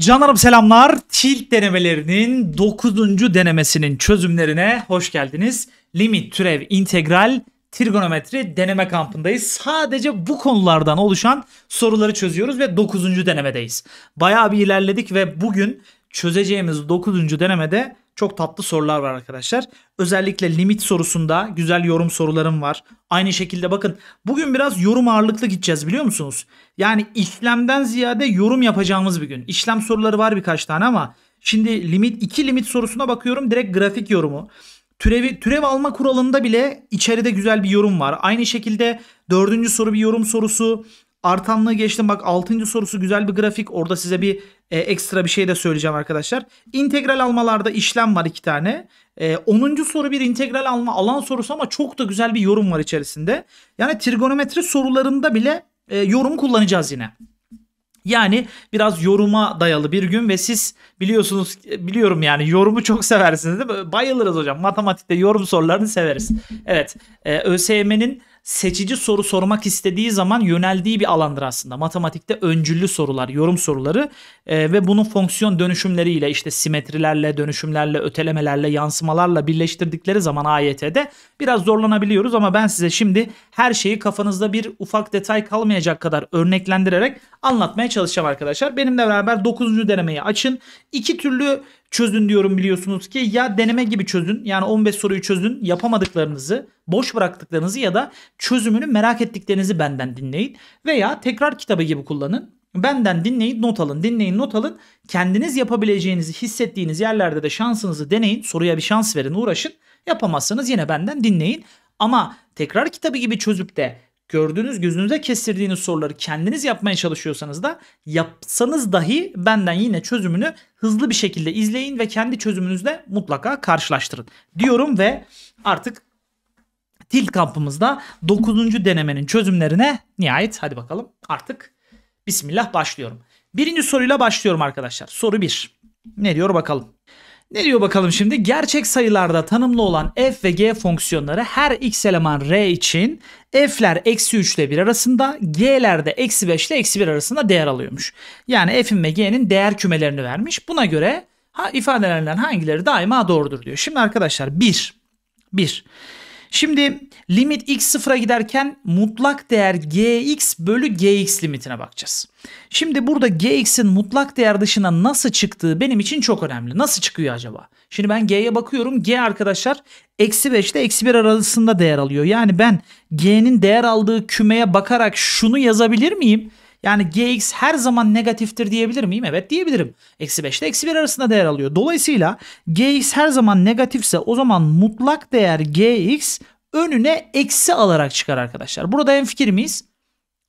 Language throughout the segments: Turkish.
Canlarım selamlar. Tilt denemelerinin 9. denemesinin çözümlerine hoş geldiniz. Limit, türev, integral, trigonometri deneme kampındayız. Sadece bu konulardan oluşan soruları çözüyoruz ve 9. denemedeyiz. Bayağı bir ilerledik ve bugün çözeceğimiz 9. denemede çok tatlı sorular var arkadaşlar. Özellikle limit sorusunda güzel yorum sorularım var. Aynı şekilde bakın bugün biraz yorum ağırlıklı gideceğiz biliyor musunuz? Yani işlemden ziyade yorum yapacağımız bir gün. İşlem soruları var birkaç tane ama şimdi limit iki limit sorusuna bakıyorum direkt grafik yorumu. Türevi, türev alma kuralında bile içeride güzel bir yorum var. Aynı şekilde dördüncü soru bir yorum sorusu. Artanlığı geçtim. Bak 6. sorusu güzel bir grafik. Orada size bir e, ekstra bir şey de söyleyeceğim arkadaşlar. İntegral almalarda işlem var iki tane. E, 10. soru bir integral alma alan sorusu ama çok da güzel bir yorum var içerisinde. Yani trigonometri sorularında bile e, yorum kullanacağız yine. Yani biraz yoruma dayalı bir gün ve siz biliyorsunuz biliyorum yani yorumu çok seversiniz değil mi? Bayılırız hocam. Matematikte yorum sorularını severiz. Evet. E, ÖSYM'nin seçici soru sormak istediği zaman yöneldiği bir alandır aslında. Matematikte öncüllü sorular, yorum soruları e, ve bunun fonksiyon dönüşümleriyle işte simetrilerle, dönüşümlerle, ötelemelerle, yansımalarla birleştirdikleri zaman AYT'de biraz zorlanabiliyoruz ama ben size şimdi her şeyi kafanızda bir ufak detay kalmayacak kadar örneklendirerek anlatmaya çalışacağım arkadaşlar. Benimle beraber 9. denemeyi açın. İki türlü çözün diyorum biliyorsunuz ki ya deneme gibi çözün yani 15 soruyu çözün yapamadıklarınızı boş bıraktıklarınızı ya da çözümünü merak ettiklerinizi benden dinleyin veya tekrar kitabı gibi kullanın. Benden dinleyin not alın dinleyin not alın kendiniz yapabileceğinizi hissettiğiniz yerlerde de şansınızı deneyin soruya bir şans verin uğraşın yapamazsanız yine benden dinleyin ama tekrar kitabı gibi çözüp de gördüğünüz gözünüze kestirdiğiniz soruları kendiniz yapmaya çalışıyorsanız da yapsanız dahi benden yine çözümünü hızlı bir şekilde izleyin ve kendi çözümünüzle mutlaka karşılaştırın diyorum ve artık tilt kampımızda 9. denemenin çözümlerine nihayet hadi bakalım artık bismillah başlıyorum. Birinci soruyla başlıyorum arkadaşlar. Soru 1. Ne diyor bakalım. Ne diyor bakalım şimdi? Gerçek sayılarda tanımlı olan f ve g fonksiyonları her x eleman r için f'ler eksi 3 ile 1 arasında, g'ler de eksi 5 ile eksi 1 arasında değer alıyormuş. Yani f'in ve g'nin değer kümelerini vermiş. Buna göre ha, ifadelerinden hangileri daima doğrudur diyor. Şimdi arkadaşlar 1. 1. Şimdi limit x sıfıra giderken mutlak değer gx bölü gx limitine bakacağız. Şimdi burada gx'in mutlak değer dışına nasıl çıktığı benim için çok önemli. Nasıl çıkıyor acaba? Şimdi ben g'ye bakıyorum. g arkadaşlar eksi 5 ile eksi 1 arasında değer alıyor. Yani ben g'nin değer aldığı kümeye bakarak şunu yazabilir miyim? Yani gx her zaman negatiftir diyebilir miyim? Evet diyebilirim. Eksi 5 ile eksi 1 arasında değer alıyor. Dolayısıyla gx her zaman negatifse o zaman mutlak değer gx önüne eksi alarak çıkar arkadaşlar. Burada en fikir miyiz?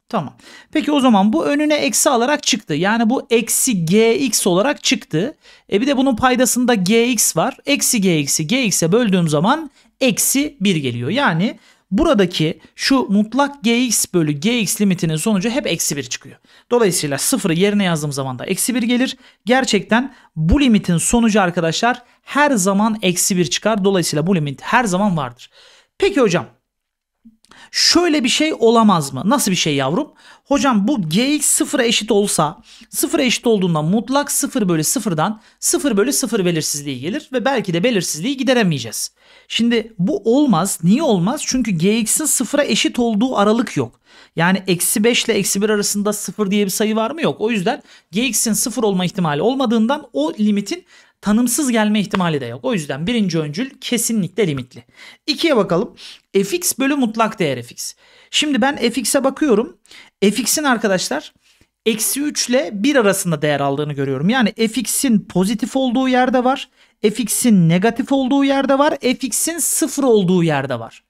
Tamam. Peki o zaman bu önüne eksi alarak çıktı. Yani bu eksi gx olarak çıktı. E bir de bunun paydasında gx var. Eksi gx'i gx'e böldüğüm zaman eksi 1 geliyor. Yani Buradaki şu mutlak gx bölü gx limitinin sonucu hep eksi 1 çıkıyor. Dolayısıyla 0'ı yerine yazdığım zaman da eksi 1 gelir. Gerçekten bu limitin sonucu arkadaşlar her zaman eksi 1 çıkar. Dolayısıyla bu limit her zaman vardır. Peki hocam Şöyle bir şey olamaz mı? Nasıl bir şey yavrum? Hocam bu gx sıfıra eşit olsa sıfıra eşit olduğunda mutlak sıfır bölü sıfırdan sıfır bölü sıfır belirsizliği gelir ve belki de belirsizliği gideremeyeceğiz. Şimdi bu olmaz. Niye olmaz? Çünkü gx'in sıfıra eşit olduğu aralık yok. Yani eksi 5 ile eksi 1 arasında sıfır diye bir sayı var mı? Yok. O yüzden gx'in sıfır olma ihtimali olmadığından o limitin tanımsız gelme ihtimali de yok. O yüzden birinci öncül kesinlikle limitli. İkiye bakalım. fx bölü mutlak değer fx. Şimdi ben fx'e bakıyorum. fx'in arkadaşlar eksi 3 ile 1 arasında değer aldığını görüyorum. Yani fx'in pozitif olduğu yerde var fx'in negatif olduğu yerde var. fx'in sıfır olduğu yerde var.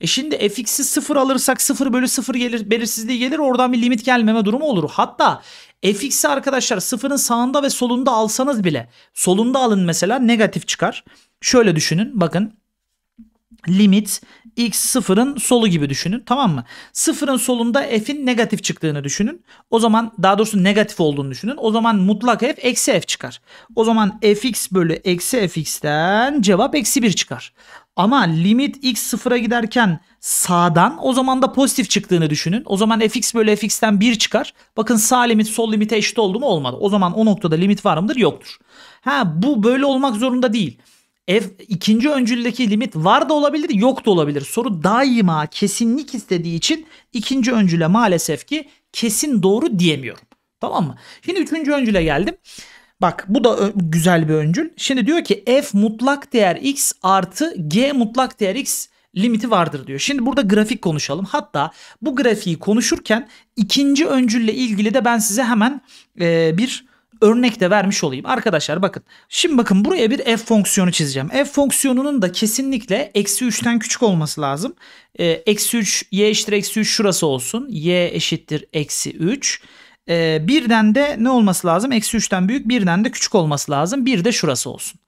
E şimdi fx'i sıfır alırsak sıfır bölü sıfır gelir, belirsizliği gelir. Oradan bir limit gelmeme durumu olur. Hatta fx'i arkadaşlar sıfırın sağında ve solunda alsanız bile solunda alın mesela negatif çıkar. Şöyle düşünün bakın limit x sıfırın solu gibi düşünün tamam mı? Sıfırın solunda f'in negatif çıktığını düşünün. O zaman daha doğrusu negatif olduğunu düşünün. O zaman mutlak f eksi f çıkar. O zaman fx bölü eksi fx'ten cevap eksi 1 çıkar. Ama limit x sıfıra giderken sağdan o zaman da pozitif çıktığını düşünün. O zaman fx bölü fx'ten 1 çıkar. Bakın sağ limit sol limite eşit oldu mu olmadı. O zaman o noktada limit var mıdır? Yoktur. Ha bu böyle olmak zorunda değil. F ikinci öncüldeki limit var da olabilir yok da olabilir. Soru daima kesinlik istediği için ikinci öncüle maalesef ki kesin doğru diyemiyorum. Tamam mı? Şimdi üçüncü öncüle geldim. Bak bu da güzel bir öncül. Şimdi diyor ki f mutlak değer x artı g mutlak değer x limiti vardır diyor. Şimdi burada grafik konuşalım. Hatta bu grafiği konuşurken ikinci öncülle ilgili de ben size hemen e, bir örnek de vermiş olayım. Arkadaşlar bakın. Şimdi bakın buraya bir f fonksiyonu çizeceğim. F fonksiyonunun da kesinlikle eksi 3'ten küçük olması lazım. Ee, eksi 3 y eşittir eksi 3 şurası olsun. y eşittir eksi 3. E, ee, birden de ne olması lazım? Eksi 3'ten büyük birden de küçük olması lazım. Bir de şurası olsun.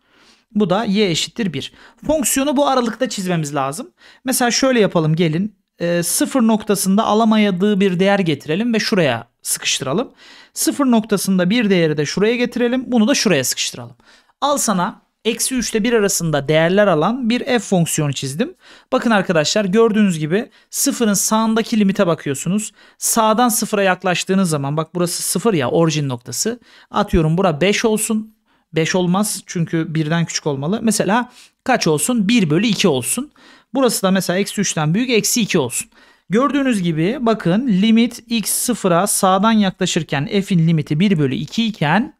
Bu da y eşittir 1. Fonksiyonu bu aralıkta çizmemiz lazım. Mesela şöyle yapalım gelin. E, sıfır noktasında alamayadığı bir değer getirelim ve şuraya sıkıştıralım. Sıfır noktasında bir değeri de şuraya getirelim. Bunu da şuraya sıkıştıralım. Al sana eksi 3 ile 1 arasında değerler alan bir f fonksiyonu çizdim. Bakın arkadaşlar gördüğünüz gibi sıfırın sağındaki limite bakıyorsunuz. Sağdan sıfıra yaklaştığınız zaman bak burası sıfır ya orijin noktası. Atıyorum bura 5 olsun. 5 olmaz çünkü birden küçük olmalı. Mesela kaç olsun? 1 bölü 2 olsun. Burası da mesela eksi 3'ten büyük eksi 2 olsun. Gördüğünüz gibi bakın limit x sıfıra sağdan yaklaşırken f'in limiti 1 bölü 2 iken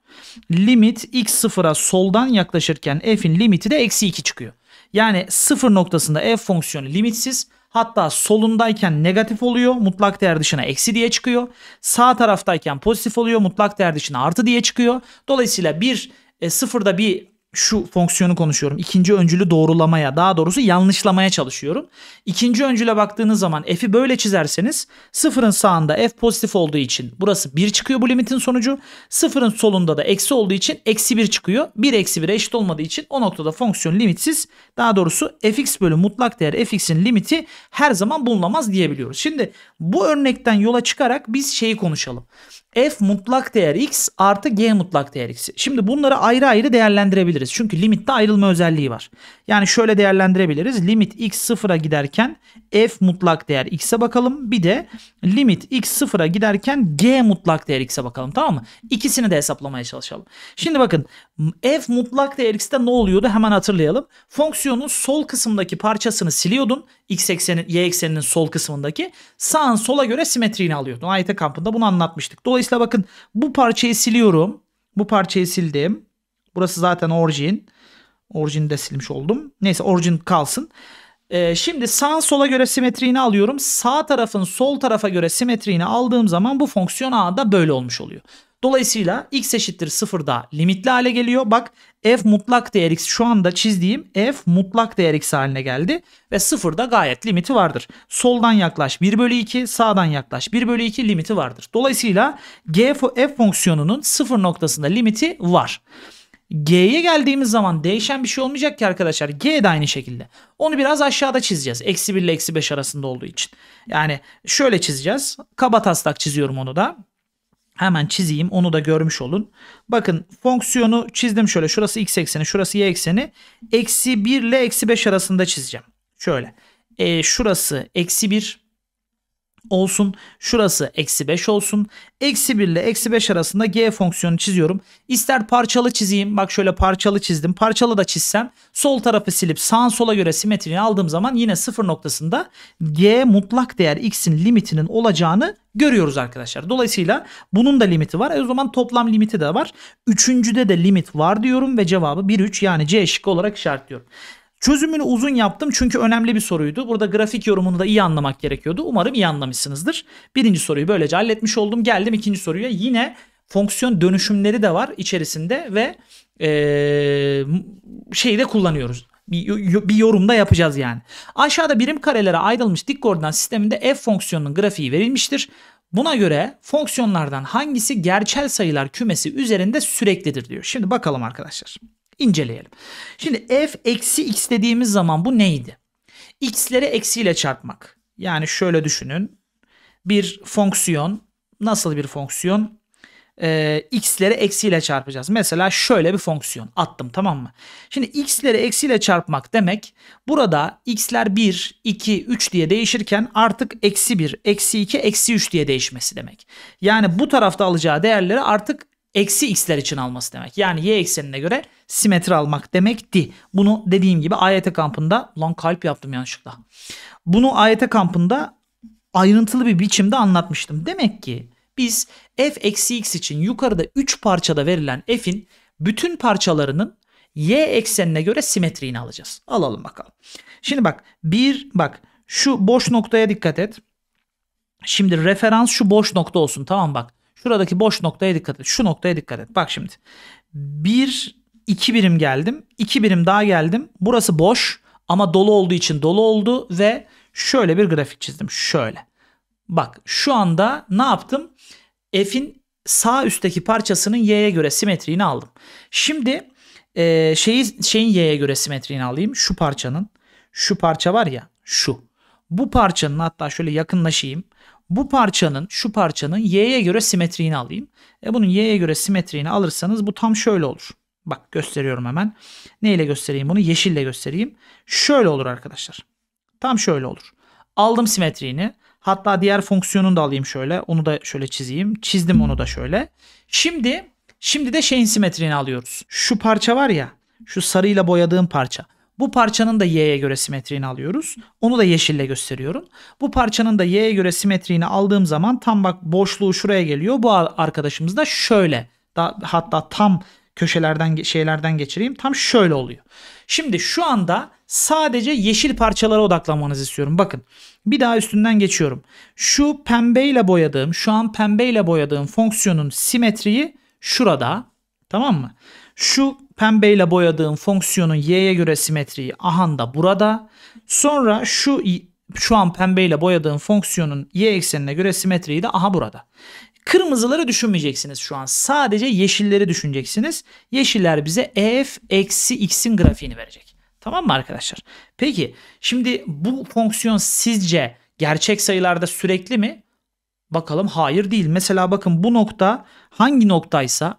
limit x sıfıra soldan yaklaşırken f'in limiti de eksi 2 çıkıyor. Yani sıfır noktasında f fonksiyonu limitsiz. Hatta solundayken negatif oluyor mutlak değer dışına eksi diye çıkıyor. Sağ taraftayken pozitif oluyor mutlak değer dışına artı diye çıkıyor. Dolayısıyla bir e, sıfırda bir şu fonksiyonu konuşuyorum. İkinci öncülü doğrulamaya, daha doğrusu yanlışlamaya çalışıyorum. İkinci öncüle baktığınız zaman f'i böyle çizerseniz sıfırın sağında f pozitif olduğu için burası 1 çıkıyor bu limitin sonucu. Sıfırın solunda da eksi olduğu için eksi 1 çıkıyor. 1 eksi 1 eşit olmadığı için o noktada fonksiyon limitsiz. Daha doğrusu fx bölü mutlak değer fx'in limiti her zaman bulunamaz diyebiliyoruz. Şimdi bu örnekten yola çıkarak biz şeyi konuşalım f mutlak değer x artı g mutlak değer x. Şimdi bunları ayrı ayrı değerlendirebiliriz. Çünkü limitte ayrılma özelliği var. Yani şöyle değerlendirebiliriz. Limit x sıfıra giderken f mutlak değer x'e bakalım. Bir de limit x sıfıra giderken g mutlak değer x'e bakalım. Tamam mı? İkisini de hesaplamaya çalışalım. Şimdi bakın f mutlak değer x'te ne oluyordu hemen hatırlayalım. Fonksiyonun sol kısımdaki parçasını siliyordun. X eksenin, y ekseninin sol kısmındaki. Sağın sola göre simetriğini alıyordun. AYT kampında bunu anlatmıştık. Dolayısıyla bakın bu parçayı siliyorum. Bu parçayı sildim. Burası zaten orijin. Orijini de silmiş oldum. Neyse orijin kalsın. Ee, şimdi sağ sola göre simetriğini alıyorum. Sağ tarafın sol tarafa göre simetriğini aldığım zaman bu fonksiyon A'da böyle olmuş oluyor. Dolayısıyla x eşittir 0 da limitli hale geliyor. Bak f mutlak değer x şu anda çizdiğim f mutlak değer x haline geldi. Ve 0 da gayet limiti vardır. Soldan yaklaş 1 bölü 2 sağdan yaklaş 1 bölü 2 limiti vardır. Dolayısıyla g f fonksiyonunun 0 noktasında limiti var. G'ye geldiğimiz zaman değişen bir şey olmayacak ki arkadaşlar. G de aynı şekilde. Onu biraz aşağıda çizeceğiz. Eksi 1 ile eksi 5 arasında olduğu için. Yani şöyle çizeceğiz. Kaba taslak çiziyorum onu da. Hemen çizeyim onu da görmüş olun. Bakın fonksiyonu çizdim şöyle. Şurası x ekseni şurası y ekseni. Eksi 1 ile eksi 5 arasında çizeceğim. Şöyle. E, şurası eksi 1 olsun. Şurası eksi 5 olsun. Eksi 1 ile eksi 5 arasında g fonksiyonu çiziyorum. İster parçalı çizeyim. Bak şöyle parçalı çizdim. Parçalı da çizsem sol tarafı silip sağ sola göre simetriyi aldığım zaman yine sıfır noktasında g mutlak değer x'in limitinin olacağını görüyoruz arkadaşlar. Dolayısıyla bunun da limiti var. E o zaman toplam limiti de var. Üçüncüde de limit var diyorum ve cevabı 1-3 yani c şıkkı olarak işaretliyorum. Çözümünü uzun yaptım çünkü önemli bir soruydu. Burada grafik yorumunu da iyi anlamak gerekiyordu. Umarım iyi anlamışsınızdır. Birinci soruyu böylece halletmiş oldum. Geldim ikinci soruya. Yine fonksiyon dönüşümleri de var içerisinde ve ee, şeyi de kullanıyoruz. Bir, bir yorumda yapacağız yani. Aşağıda birim karelere ayrılmış dik koordinat sisteminde f fonksiyonunun grafiği verilmiştir. Buna göre fonksiyonlardan hangisi gerçel sayılar kümesi üzerinde süreklidir diyor. Şimdi bakalım arkadaşlar. İnceleyelim. Şimdi f eksi x dediğimiz zaman bu neydi? x'leri eksiyle çarpmak. Yani şöyle düşünün. Bir fonksiyon nasıl bir fonksiyon? Ee, x'leri eksiyle çarpacağız. Mesela şöyle bir fonksiyon attım tamam mı? Şimdi x'leri eksiyle çarpmak demek burada x'ler 1, 2, 3 diye değişirken artık eksi 1, eksi 2, eksi 3 diye değişmesi demek. Yani bu tarafta alacağı değerleri artık eksi x'ler için alması demek. Yani y eksenine göre simetri almak demekti. Bunu dediğim gibi AYT kampında lan kalp yaptım yanlışlıkla. Bunu AYT kampında ayrıntılı bir biçimde anlatmıştım. Demek ki biz f eksi x için yukarıda 3 parçada verilen f'in bütün parçalarının y eksenine göre simetriğini alacağız. Alalım bakalım. Şimdi bak bir bak şu boş noktaya dikkat et. Şimdi referans şu boş nokta olsun tamam bak. Şuradaki boş noktaya dikkat et. Şu noktaya dikkat et. Bak şimdi. 1 2 birim geldim. 2 birim daha geldim. Burası boş ama dolu olduğu için dolu oldu ve şöyle bir grafik çizdim. Şöyle. Bak şu anda ne yaptım? F'in sağ üstteki parçasının y'ye göre simetriğini aldım. Şimdi e, şeyi, şeyin y'ye göre simetriğini alayım. Şu parçanın. Şu parça var ya şu. Bu parçanın hatta şöyle yakınlaşayım. Bu parçanın şu parçanın y'ye göre simetriğini alayım. E bunun y'ye göre simetriğini alırsanız bu tam şöyle olur. Bak gösteriyorum hemen. neyle göstereyim bunu? Yeşille göstereyim. Şöyle olur arkadaşlar. Tam şöyle olur. Aldım simetriğini. Hatta diğer fonksiyonunu da alayım şöyle. Onu da şöyle çizeyim. Çizdim onu da şöyle. Şimdi şimdi de şeyin simetriğini alıyoruz. Şu parça var ya. Şu sarıyla boyadığım parça. Bu parçanın da y'ye göre simetriğini alıyoruz. Onu da yeşille gösteriyorum. Bu parçanın da y'ye göre simetriğini aldığım zaman tam bak boşluğu şuraya geliyor. Bu arkadaşımız da şöyle. Daha, hatta tam köşelerden şeylerden geçireyim. Tam şöyle oluyor. Şimdi şu anda sadece yeşil parçalara odaklanmanızı istiyorum. Bakın bir daha üstünden geçiyorum. Şu pembeyle boyadığım şu an pembeyle boyadığım fonksiyonun simetriyi şurada tamam mı? Şu pembeyle boyadığım fonksiyonun y'ye göre simetriyi ahanda burada. Sonra şu şu an pembeyle boyadığım fonksiyonun y eksenine göre simetriyi de aha burada. Kırmızıları düşünmeyeceksiniz şu an. Sadece yeşilleri düşüneceksiniz. Yeşiller bize f eksi x'in grafiğini verecek. Tamam mı arkadaşlar? Peki şimdi bu fonksiyon sizce gerçek sayılarda sürekli mi? Bakalım hayır değil. Mesela bakın bu nokta hangi noktaysa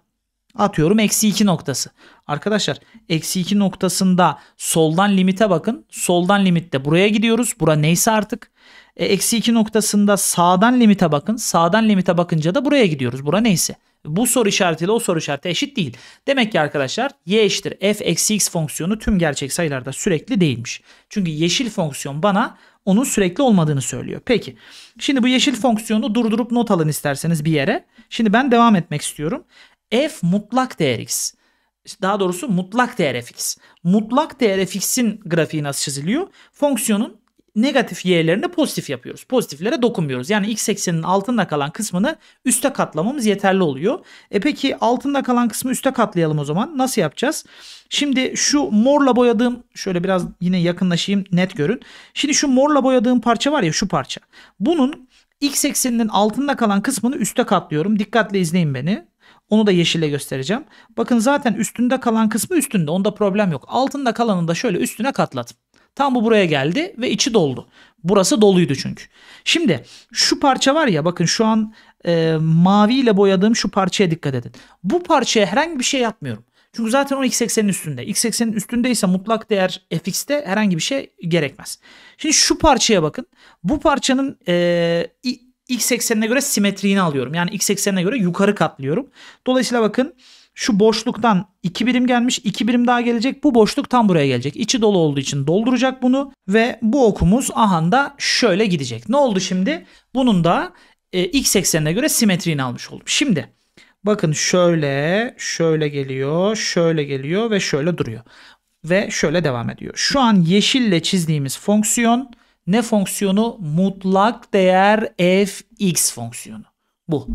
atıyorum eksi 2 noktası. Arkadaşlar eksi 2 noktasında soldan limite bakın. Soldan limitte buraya gidiyoruz. Bura neyse artık. E, eksi 2 noktasında sağdan limite bakın. Sağdan limite bakınca da buraya gidiyoruz. Bura neyse. Bu soru işaretiyle o soru işareti eşit değil. Demek ki arkadaşlar y eşittir f eksi x fonksiyonu tüm gerçek sayılarda sürekli değilmiş. Çünkü yeşil fonksiyon bana onun sürekli olmadığını söylüyor. Peki şimdi bu yeşil fonksiyonu durdurup not alın isterseniz bir yere. Şimdi ben devam etmek istiyorum. f mutlak değer x daha doğrusu mutlak değer fx. Mutlak değer fx'in grafiği nasıl çiziliyor? Fonksiyonun negatif y'lerini pozitif yapıyoruz. Pozitiflere dokunmuyoruz. Yani x ekseninin altında kalan kısmını üste katlamamız yeterli oluyor. E peki altında kalan kısmı üste katlayalım o zaman. Nasıl yapacağız? Şimdi şu morla boyadığım şöyle biraz yine yakınlaşayım net görün. Şimdi şu morla boyadığım parça var ya şu parça. Bunun x ekseninin altında kalan kısmını üste katlıyorum. Dikkatle izleyin beni. Onu da yeşille göstereceğim. Bakın zaten üstünde kalan kısmı üstünde. Onda problem yok. Altında kalanını da şöyle üstüne katladım. Tam bu buraya geldi ve içi doldu. Burası doluydu çünkü. Şimdi şu parça var ya bakın şu an e, maviyle boyadığım şu parçaya dikkat edin. Bu parçaya herhangi bir şey yapmıyorum. Çünkü zaten o x80'in üstünde. x80'in üstündeyse mutlak değer fx'te herhangi bir şey gerekmez. Şimdi şu parçaya bakın. Bu parçanın e, x80'ine göre simetriğini alıyorum. Yani x80'ine göre yukarı katlıyorum. Dolayısıyla bakın şu boşluktan iki birim gelmiş iki birim daha gelecek bu boşluk tam buraya gelecek. İçi dolu olduğu için dolduracak bunu ve bu okumuz ahanda şöyle gidecek. Ne oldu şimdi? Bunun da e, x eksenine göre simetriğini almış oldum. Şimdi bakın şöyle şöyle geliyor şöyle geliyor ve şöyle duruyor. Ve şöyle devam ediyor. Şu an yeşille çizdiğimiz fonksiyon ne fonksiyonu? Mutlak değer f x fonksiyonu. Bu.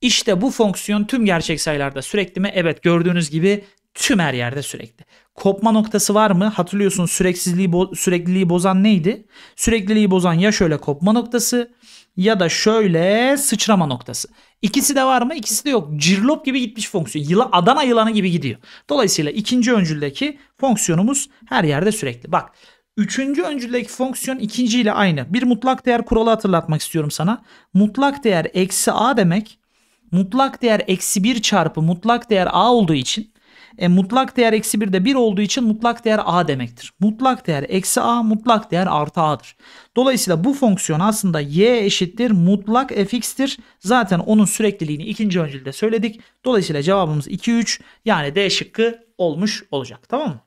İşte bu fonksiyon tüm gerçek sayılarda sürekli mi? Evet gördüğünüz gibi tüm her yerde sürekli. Kopma noktası var mı? Hatırlıyorsun süreksizliği bo- sürekliliği bozan neydi? Sürekliliği bozan ya şöyle kopma noktası ya da şöyle sıçrama noktası. İkisi de var mı? İkisi de yok. Cirlop gibi gitmiş fonksiyon. Yıla Adana yılanı gibi gidiyor. Dolayısıyla ikinci öncüldeki fonksiyonumuz her yerde sürekli. Bak Üçüncü öncüldeki fonksiyon ikinci ile aynı. Bir mutlak değer kuralı hatırlatmak istiyorum sana. Mutlak değer eksi a demek mutlak değer eksi 1 çarpı mutlak değer a olduğu için e, mutlak değer eksi 1 de 1 olduğu için mutlak değer a demektir. Mutlak değer eksi a mutlak değer artı a'dır. Dolayısıyla bu fonksiyon aslında y eşittir mutlak fx'tir. Zaten onun sürekliliğini ikinci öncülde söyledik. Dolayısıyla cevabımız 2 3 yani d şıkkı olmuş olacak tamam mı?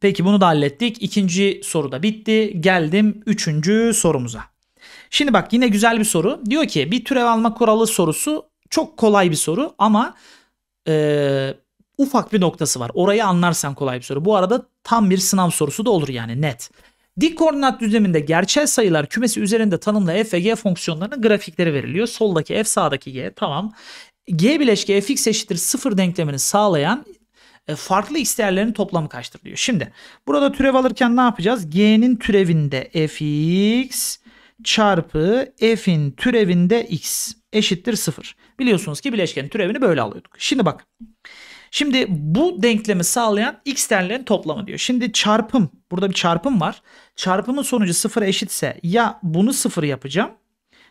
Peki bunu da hallettik. İkinci soru da bitti. Geldim üçüncü sorumuza. Şimdi bak yine güzel bir soru. Diyor ki bir türev alma kuralı sorusu çok kolay bir soru ama e, ufak bir noktası var. Orayı anlarsan kolay bir soru. Bu arada tam bir sınav sorusu da olur yani net. Dik koordinat düzleminde gerçel sayılar kümesi üzerinde tanımlı f ve g fonksiyonlarının grafikleri veriliyor. Soldaki f sağdaki g tamam. G bileşke fx eşittir 0 denklemini sağlayan e, farklı x değerlerinin toplamı kaçtır diyor. Şimdi burada türev alırken ne yapacağız? G'nin türevinde fx çarpı f'in türevinde x eşittir 0. Biliyorsunuz ki bileşkenin türevini böyle alıyorduk. Şimdi bak. Şimdi bu denklemi sağlayan x değerlerin toplamı diyor. Şimdi çarpım. Burada bir çarpım var. Çarpımın sonucu 0 eşitse ya bunu 0 yapacağım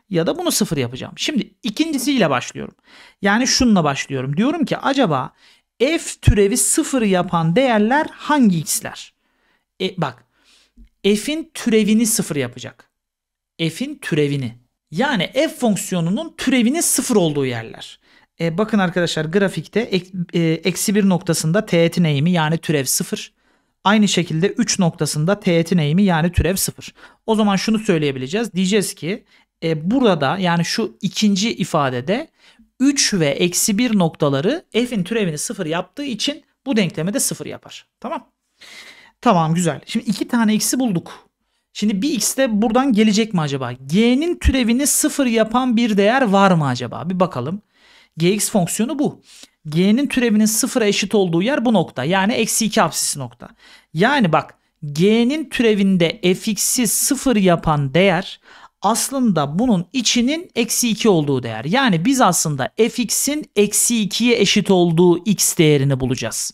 ya da bunu 0 yapacağım. Şimdi ikincisiyle başlıyorum. Yani şununla başlıyorum. Diyorum ki acaba f türevi 0 yapan değerler hangi x'ler? E, bak f'in türevini 0 yapacak f'in türevini. Yani f fonksiyonunun türevinin sıfır olduğu yerler. E, bakın arkadaşlar grafikte e, eksi bir noktasında teğetin eğimi yani türev sıfır. Aynı şekilde 3 noktasında teğetin eğimi yani türev sıfır. O zaman şunu söyleyebileceğiz. Diyeceğiz ki e, burada yani şu ikinci ifadede 3 ve eksi 1 noktaları f'in türevini sıfır yaptığı için bu denkleme de 0 yapar. Tamam. Tamam güzel. Şimdi iki tane eksi bulduk. Şimdi bir x de buradan gelecek mi acaba? G'nin türevini sıfır yapan bir değer var mı acaba? Bir bakalım. Gx fonksiyonu bu. G'nin türevinin sıfıra eşit olduğu yer bu nokta. Yani eksi 2 apsisi nokta. Yani bak G'nin türevinde fx'i sıfır yapan değer aslında bunun içinin eksi 2 olduğu değer. Yani biz aslında fx'in eksi 2'ye eşit olduğu x değerini bulacağız.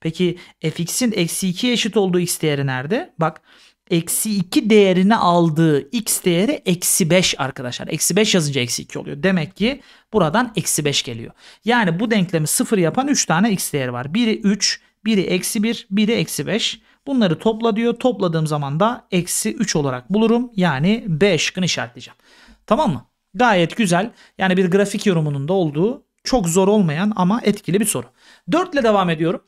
Peki fx'in eksi 2'ye eşit olduğu x değeri nerede? Bak eksi 2 değerini aldığı x değeri eksi 5 arkadaşlar. Eksi 5 yazınca eksi 2 oluyor. Demek ki buradan eksi 5 geliyor. Yani bu denklemi 0 yapan 3 tane x değeri var. Biri 3, biri eksi 1, biri eksi 5. Bunları topla diyor. Topladığım zaman da eksi 3 olarak bulurum. Yani B şıkkını işaretleyeceğim. Tamam mı? Gayet güzel. Yani bir grafik yorumunun da olduğu çok zor olmayan ama etkili bir soru. 4 ile devam ediyorum.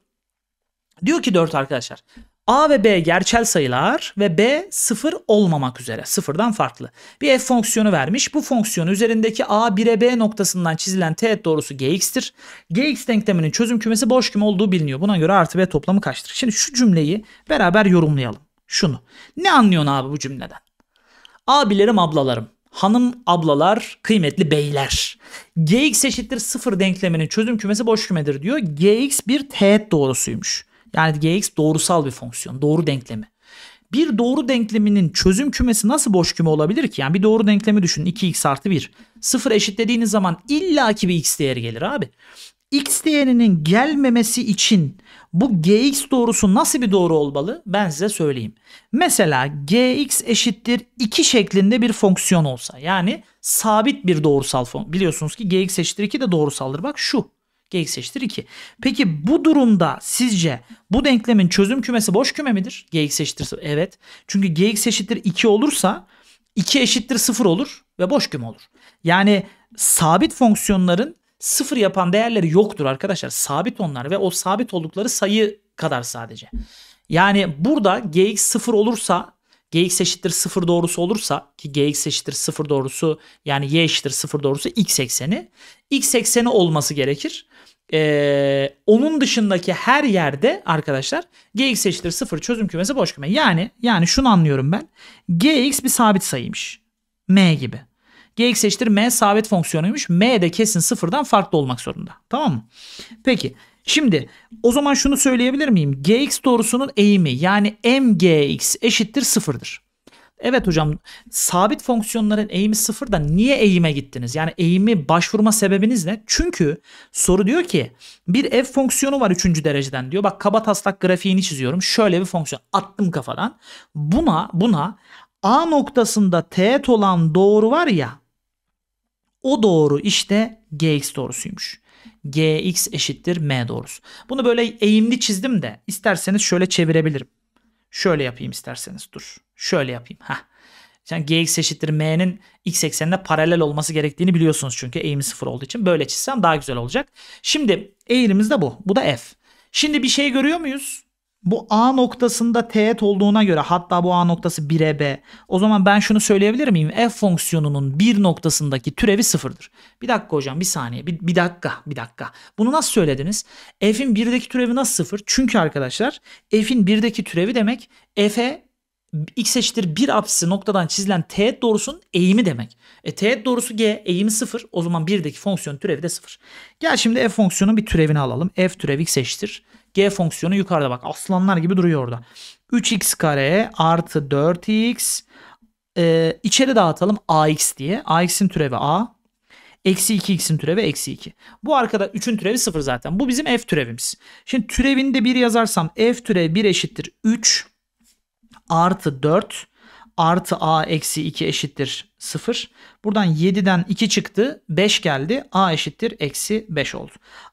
Diyor ki 4 arkadaşlar. A ve B gerçel sayılar ve B sıfır olmamak üzere. Sıfırdan farklı. Bir f fonksiyonu vermiş. Bu fonksiyon üzerindeki A 1'e B noktasından çizilen teğet doğrusu gx'tir. gx denkleminin çözüm kümesi boş küme olduğu biliniyor. Buna göre artı B toplamı kaçtır? Şimdi şu cümleyi beraber yorumlayalım. Şunu. Ne anlıyorsun abi bu cümleden? Abilerim ablalarım. Hanım ablalar, kıymetli beyler. gx eşittir sıfır denkleminin çözüm kümesi boş kümedir diyor. gx bir teğet doğrusuymuş. Yani gx doğrusal bir fonksiyon. Doğru denklemi. Bir doğru denkleminin çözüm kümesi nasıl boş küme olabilir ki? Yani bir doğru denklemi düşünün. 2x artı 1. 0 eşitlediğiniz zaman illaki bir x değeri gelir abi. x değerinin gelmemesi için bu gx doğrusu nasıl bir doğru olmalı? Ben size söyleyeyim. Mesela gx eşittir 2 şeklinde bir fonksiyon olsa. Yani sabit bir doğrusal fon. Biliyorsunuz ki gx eşittir 2 de doğrusaldır. Bak şu. Gx eşittir 2. Peki bu durumda sizce bu denklemin çözüm kümesi boş küme midir? Gx eşittir 0. Evet. Çünkü Gx eşittir 2 olursa 2 eşittir 0 olur ve boş küme olur. Yani sabit fonksiyonların sıfır yapan değerleri yoktur arkadaşlar. Sabit onlar ve o sabit oldukları sayı kadar sadece. Yani burada gx sıfır olursa gx eşittir sıfır doğrusu olursa ki gx eşittir sıfır doğrusu yani y eşittir sıfır doğrusu x ekseni. x ekseni olması gerekir. Ee, onun dışındaki her yerde arkadaşlar gx eşittir 0 çözüm kümesi boş küme. Yani yani şunu anlıyorum ben. gx bir sabit sayıymış. m gibi. gx eşittir m sabit fonksiyonuymuş. m de kesin sıfırdan farklı olmak zorunda. Tamam mı? Peki Şimdi o zaman şunu söyleyebilir miyim? Gx doğrusunun eğimi yani mgx eşittir sıfırdır. Evet hocam sabit fonksiyonların eğimi sıfırdan niye eğime gittiniz? Yani eğimi başvurma sebebiniz ne? Çünkü soru diyor ki bir f fonksiyonu var üçüncü dereceden diyor. Bak kaba taslak grafiğini çiziyorum. Şöyle bir fonksiyon attım kafadan. Buna buna A noktasında teğet olan doğru var ya o doğru işte gx doğrusuymuş. gx eşittir m doğrusu. Bunu böyle eğimli çizdim de isterseniz şöyle çevirebilirim. Şöyle yapayım isterseniz dur. Şöyle yapayım. Heh. Yani gx eşittir m'nin x eksenine paralel olması gerektiğini biliyorsunuz çünkü eğimi sıfır olduğu için. Böyle çizsem daha güzel olacak. Şimdi eğrimiz de bu. Bu da f. Şimdi bir şey görüyor muyuz? Bu A noktasında teğet olduğuna göre hatta bu A noktası 1'e B. O zaman ben şunu söyleyebilir miyim? F fonksiyonunun bir noktasındaki türevi sıfırdır. Bir dakika hocam bir saniye bir, bir dakika bir dakika. Bunu nasıl söylediniz? F'in birdeki türevi nasıl sıfır? Çünkü arkadaşlar F'in birdeki türevi demek F'e x eşittir 1 apsisi noktadan çizilen teğet doğrusunun eğimi demek. E teğet doğrusu g eğimi 0. O zaman 1'deki fonksiyon türevi de 0. Gel şimdi f fonksiyonun bir türevini alalım. f türevi x eşittir. g fonksiyonu yukarıda bak aslanlar gibi duruyor orada. 3x kare artı 4x e, içeri dağıtalım ax diye. ax'in türevi a. Eksi 2x'in türevi eksi 2. Bu arkada 3'ün türevi 0 zaten. Bu bizim f türevimiz. Şimdi türevini de 1 yazarsam f türevi 1 eşittir 3 artı 4 artı a eksi 2 eşittir 0. Buradan 7'den 2 çıktı 5 geldi a eşittir eksi 5 oldu.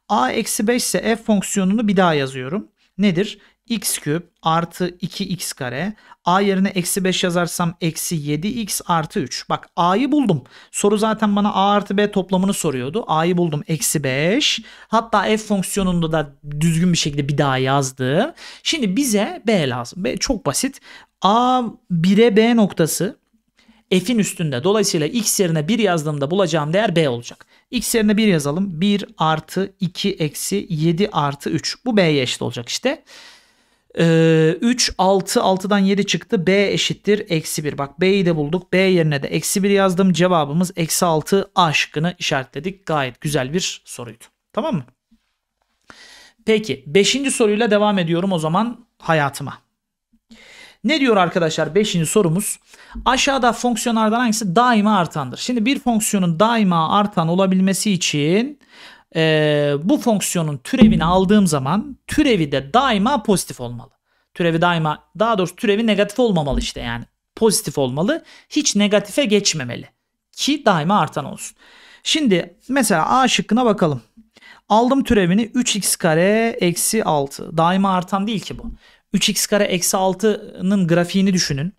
a eksi 5 ise f fonksiyonunu bir daha yazıyorum. Nedir? x küp artı 2x kare. A yerine eksi 5 yazarsam eksi 7x artı 3. Bak a'yı buldum. Soru zaten bana a artı b toplamını soruyordu. A'yı buldum eksi 5. Hatta f fonksiyonunda da düzgün bir şekilde bir daha yazdı. Şimdi bize b lazım. B çok basit. A 1'e b noktası f'in üstünde. Dolayısıyla x yerine 1 yazdığımda bulacağım değer b olacak. x yerine 1 yazalım. 1 artı 2 eksi 7 artı 3. Bu b'ye eşit olacak işte. 3, 6, 6'dan 7 çıktı. B eşittir eksi 1. Bak B'yi de bulduk. B yerine de eksi 1 yazdım. Cevabımız eksi 6 A şıkkını işaretledik. Gayet güzel bir soruydu. Tamam mı? Peki 5. soruyla devam ediyorum o zaman hayatıma. Ne diyor arkadaşlar 5. sorumuz? Aşağıda fonksiyonlardan hangisi daima artandır? Şimdi bir fonksiyonun daima artan olabilmesi için e, bu fonksiyonun türevini aldığım zaman türevi de daima pozitif olmalı. Türevi daima daha doğrusu türevi negatif olmamalı işte yani pozitif olmalı. Hiç negatife geçmemeli ki daima artan olsun. Şimdi mesela A şıkkına bakalım. Aldım türevini 3x kare eksi 6. Daima artan değil ki bu. 3x kare eksi 6'nın grafiğini düşünün.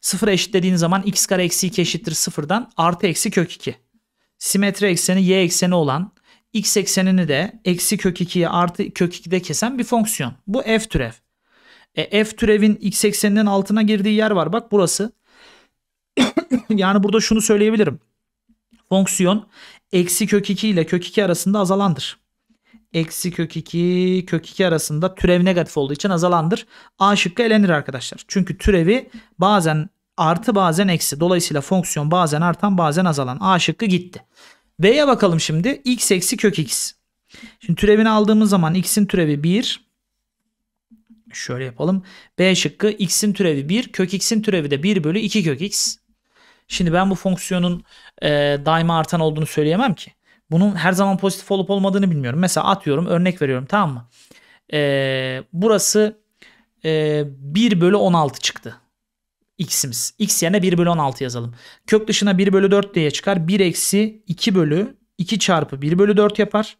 0 eşitlediğin zaman x kare eksi 2 eşittir 0'dan artı eksi kök 2. Simetri ekseni y ekseni olan x eksenini de eksi kök 2'ye artı kök 2'de kesen bir fonksiyon. Bu f türev. E, f türevin x ekseninin altına girdiği yer var. Bak burası. yani burada şunu söyleyebilirim. Fonksiyon eksi kök 2 ile kök 2 arasında azalandır. Eksi kök 2 kök 2 arasında türev negatif olduğu için azalandır. A şıkkı elenir arkadaşlar. Çünkü türevi bazen artı bazen eksi. Dolayısıyla fonksiyon bazen artan bazen azalan. A şıkkı gitti. B'ye bakalım şimdi. X eksi kök X. Şimdi türevini aldığımız zaman X'in türevi 1. Şöyle yapalım. B şıkkı X'in türevi 1. Kök X'in türevi de 1 bölü 2 kök X. Şimdi ben bu fonksiyonun e, daima artan olduğunu söyleyemem ki. Bunun her zaman pozitif olup olmadığını bilmiyorum. Mesela atıyorum örnek veriyorum tamam mı? E, burası e, 1 bölü 16 çıktı x'imiz. x yerine 1 bölü 16 yazalım. Kök dışına 1 bölü 4 diye çıkar. 1 eksi 2 bölü 2 çarpı 1 bölü 4 yapar.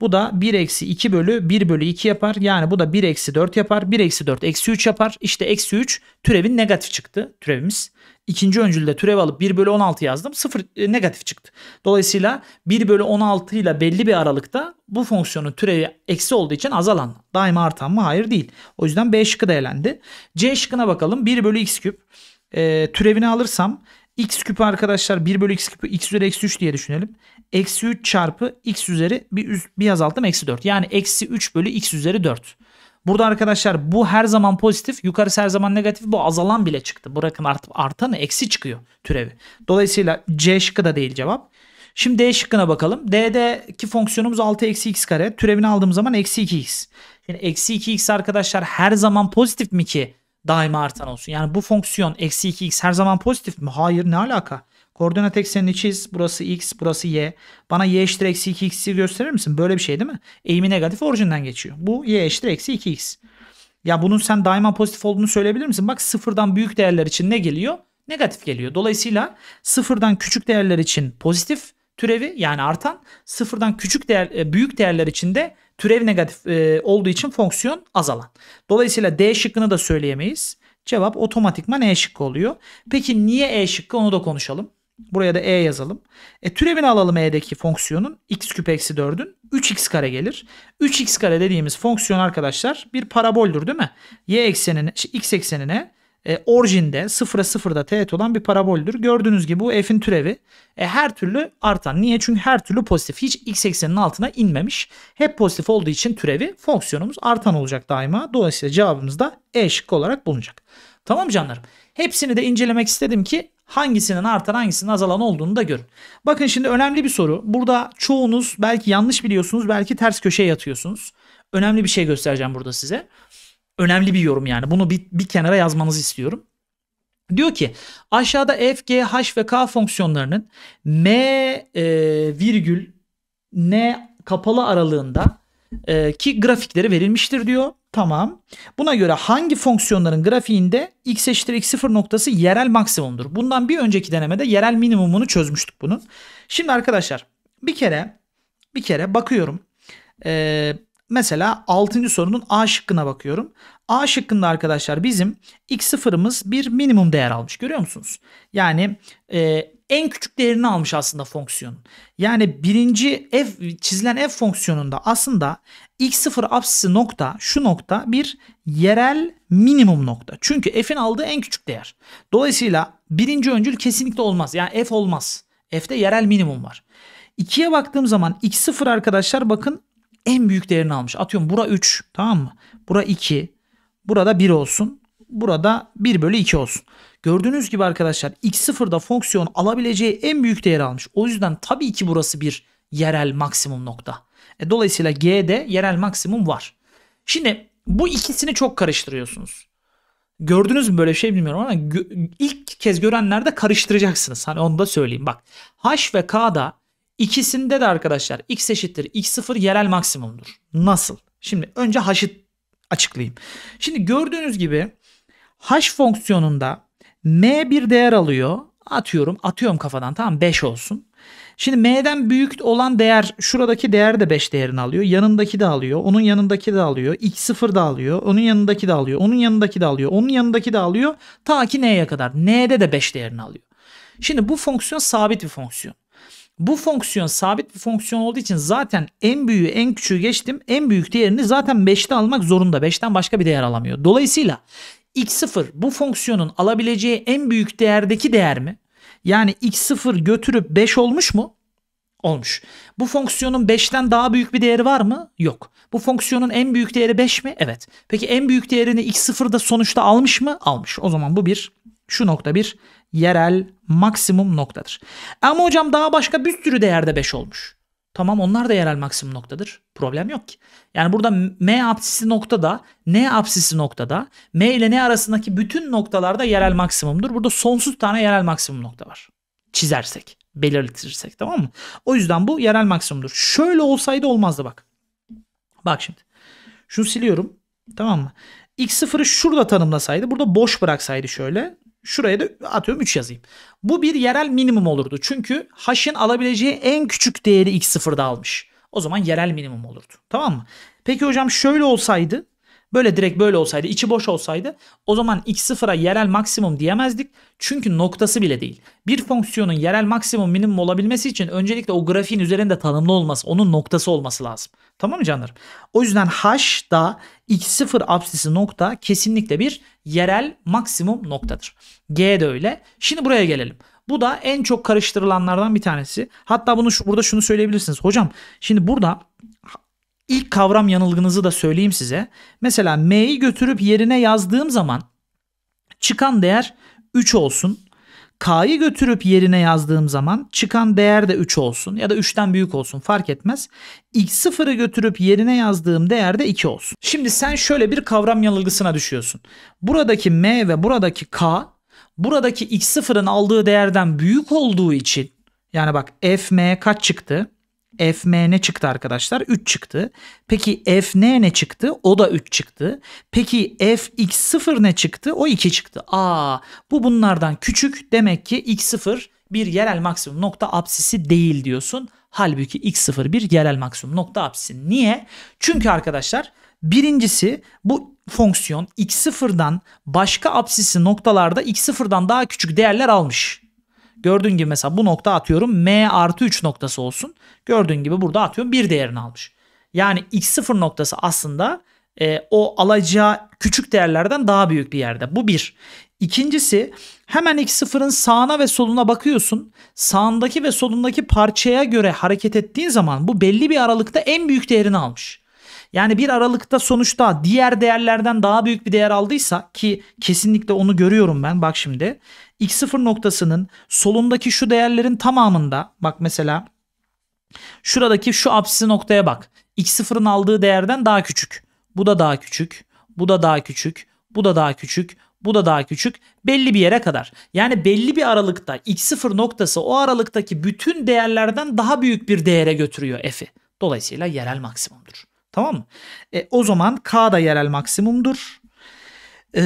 Bu da 1 eksi 2 bölü 1 bölü 2 yapar. Yani bu da 1 eksi 4 yapar. 1 eksi 4 eksi 3 yapar. İşte eksi 3 türevin negatif çıktı türevimiz. İkinci öncülde türev alıp 1 bölü 16 yazdım. 0 e, negatif çıktı. Dolayısıyla 1 bölü 16 ile belli bir aralıkta bu fonksiyonun türevi eksi olduğu için azalan. Daima artan mı? Hayır değil. O yüzden B şıkkı da elendi. C şıkkına bakalım. 1 bölü x küp. E, türevini alırsam x küpü arkadaşlar 1 bölü x küpü x üzeri eksi 3 diye düşünelim eksi 3 çarpı x üzeri bir, üst, bir azalttım eksi 4. Yani eksi 3 bölü x üzeri 4. Burada arkadaşlar bu her zaman pozitif. Yukarısı her zaman negatif. Bu azalan bile çıktı. Bırakın art, artanı eksi çıkıyor türevi. Dolayısıyla C şıkkı da değil cevap. Şimdi D şıkkına bakalım. D'deki fonksiyonumuz 6 eksi x kare. Türevini aldığım zaman eksi 2x. yani eksi 2x arkadaşlar her zaman pozitif mi ki daima artan olsun? Yani bu fonksiyon eksi 2x her zaman pozitif mi? Hayır ne alaka? Koordinat eksenini çiz. Burası x, burası y. Bana y eşittir eksi 2x'i gösterir misin? Böyle bir şey değil mi? Eğimi negatif orijinden geçiyor. Bu y eşittir eksi 2x. Ya bunun sen daima pozitif olduğunu söyleyebilir misin? Bak sıfırdan büyük değerler için ne geliyor? Negatif geliyor. Dolayısıyla sıfırdan küçük değerler için pozitif türevi yani artan sıfırdan küçük değer e, büyük değerler için de türev negatif e, olduğu için fonksiyon azalan. Dolayısıyla D şıkkını da söyleyemeyiz. Cevap otomatikman E şıkkı oluyor. Peki niye E şıkkı onu da konuşalım. Buraya da e yazalım. E, türevini alalım e'deki fonksiyonun. x küp eksi 4'ün. 3x kare gelir. 3x kare dediğimiz fonksiyon arkadaşlar bir paraboldür değil mi? y eksenine, x eksenine e, orijinde 0'a 0'da teğet olan bir paraboldür. Gördüğünüz gibi bu f'in türevi e, her türlü artan. Niye? Çünkü her türlü pozitif. Hiç x eksenin altına inmemiş. Hep pozitif olduğu için türevi fonksiyonumuz artan olacak daima. Dolayısıyla cevabımız da e şıkkı olarak bulunacak. Tamam canlarım. Hepsini de incelemek istedim ki hangisinin artan hangisinin azalan olduğunu da görün. Bakın şimdi önemli bir soru. Burada çoğunuz belki yanlış biliyorsunuz belki ters köşeye yatıyorsunuz. Önemli bir şey göstereceğim burada size. Önemli bir yorum yani. Bunu bir, bir kenara yazmanızı istiyorum. Diyor ki aşağıda f, g, h ve k fonksiyonlarının m e, virgül n kapalı aralığında e, ki grafikleri verilmiştir diyor. Tamam. Buna göre hangi fonksiyonların grafiğinde x eşittir x0 noktası yerel maksimumdur? Bundan bir önceki denemede yerel minimumunu çözmüştük bunun. Şimdi arkadaşlar bir kere bir kere bakıyorum. Ee, mesela 6. sorunun A şıkkına bakıyorum. A şıkkında arkadaşlar bizim x0'ımız bir minimum değer almış. Görüyor musunuz? Yani e, en küçük değerini almış aslında fonksiyonun. Yani birinci f çizilen f fonksiyonunda aslında x0 apsisi nokta şu nokta bir yerel minimum nokta. Çünkü f'in aldığı en küçük değer. Dolayısıyla birinci öncül kesinlikle olmaz. Yani f olmaz. F'de yerel minimum var. 2'ye baktığım zaman x0 arkadaşlar bakın en büyük değerini almış. Atıyorum bura 3 tamam mı? Bura 2. Burada 1 olsun. Burada 1 bölü 2 olsun. Gördüğünüz gibi arkadaşlar x0'da fonksiyon alabileceği en büyük değeri almış. O yüzden tabii ki burası bir yerel maksimum nokta. E, dolayısıyla G'de yerel maksimum var. Şimdi bu ikisini çok karıştırıyorsunuz. Gördünüz mü böyle şey bilmiyorum ama ilk kez görenlerde karıştıracaksınız. Hani onu da söyleyeyim. Bak H ve K'da ikisinde de arkadaşlar x eşittir x0 yerel maksimumdur. Nasıl? Şimdi önce H'ı açıklayayım. Şimdi gördüğünüz gibi H fonksiyonunda M bir değer alıyor. Atıyorum. Atıyorum kafadan tamam 5 olsun. Şimdi m'den büyük olan değer şuradaki değer de 5 değerini alıyor. Yanındaki de alıyor. Onun yanındaki de alıyor. x0 da alıyor. Onun yanındaki de alıyor. Onun yanındaki de alıyor. Onun yanındaki de alıyor. Ta ki n'ye kadar. n'de de 5 değerini alıyor. Şimdi bu fonksiyon sabit bir fonksiyon. Bu fonksiyon sabit bir fonksiyon olduğu için zaten en büyüğü en küçüğü geçtim. En büyük değerini zaten 5'te almak zorunda. 5'ten başka bir değer alamıyor. Dolayısıyla x0 bu fonksiyonun alabileceği en büyük değerdeki değer mi? Yani x0 götürüp 5 olmuş mu? Olmuş. Bu fonksiyonun 5'ten daha büyük bir değeri var mı? Yok. Bu fonksiyonun en büyük değeri 5 mi? Evet. Peki en büyük değerini x0'da sonuçta almış mı? Almış. O zaman bu bir şu nokta bir yerel maksimum noktadır. Ama hocam daha başka bir sürü değerde 5 olmuş. Tamam onlar da yerel maksimum noktadır. Problem yok ki. Yani burada M apsisi noktada, N apsisi noktada, M ile N arasındaki bütün noktalarda yerel maksimumdur. Burada sonsuz tane yerel maksimum nokta var. Çizersek, belirtirsek tamam mı? O yüzden bu yerel maksimumdur. Şöyle olsaydı olmazdı bak. Bak şimdi. Şunu siliyorum. Tamam mı? X0'ı şurada tanımlasaydı, burada boş bıraksaydı şöyle. Şuraya da atıyorum 3 yazayım. Bu bir yerel minimum olurdu. Çünkü h'ın alabileceği en küçük değeri x0'da almış. O zaman yerel minimum olurdu. Tamam mı? Peki hocam şöyle olsaydı Böyle direkt böyle olsaydı içi boş olsaydı o zaman x0'a yerel maksimum diyemezdik. Çünkü noktası bile değil. Bir fonksiyonun yerel maksimum minimum olabilmesi için öncelikle o grafiğin üzerinde tanımlı olması onun noktası olması lazım. Tamam mı canlarım? O yüzden h da x0 absisi nokta kesinlikle bir yerel maksimum noktadır. G de öyle. Şimdi buraya gelelim. Bu da en çok karıştırılanlardan bir tanesi. Hatta bunu burada şunu söyleyebilirsiniz. Hocam şimdi burada İlk kavram yanılgınızı da söyleyeyim size. Mesela m'yi götürüp yerine yazdığım zaman çıkan değer 3 olsun. K'yı götürüp yerine yazdığım zaman çıkan değer de 3 olsun ya da 3'ten büyük olsun fark etmez. X0'ı götürüp yerine yazdığım değer de 2 olsun. Şimdi sen şöyle bir kavram yanılgısına düşüyorsun. Buradaki M ve buradaki K buradaki X0'ın aldığı değerden büyük olduğu için yani bak f m kaç çıktı? f m ne çıktı arkadaşlar? 3 çıktı. Peki f n ne çıktı? O da 3 çıktı. Peki f x 0 ne çıktı? O 2 çıktı. Aa bu bunlardan küçük. Demek ki x0 bir yerel maksimum nokta apsisi değil diyorsun. Halbuki x0 bir yerel maksimum nokta apsisi. Niye? Çünkü arkadaşlar birincisi bu fonksiyon x0'dan başka apsisi noktalarda x0'dan daha küçük değerler almış. Gördüğün gibi mesela bu nokta atıyorum m artı 3 noktası olsun. Gördüğün gibi burada atıyorum bir değerini almış. Yani x0 noktası aslında e, o alacağı küçük değerlerden daha büyük bir yerde. Bu bir. İkincisi hemen x0'ın sağına ve soluna bakıyorsun. Sağındaki ve solundaki parçaya göre hareket ettiğin zaman bu belli bir aralıkta en büyük değerini almış. Yani bir Aralık'ta sonuçta diğer değerlerden daha büyük bir değer aldıysa ki kesinlikle onu görüyorum ben bak şimdi. X0 noktasının solundaki şu değerlerin tamamında bak mesela şuradaki şu apsisi noktaya bak. X0'ın aldığı değerden daha küçük. Bu da daha küçük. Bu da daha küçük. Bu da daha küçük. Bu da daha küçük. Belli bir yere kadar. Yani belli bir aralıkta x0 noktası o aralıktaki bütün değerlerden daha büyük bir değere götürüyor f'i. Dolayısıyla yerel maksimumdur. Tamam mı? E, o zaman K da yerel maksimumdur. E,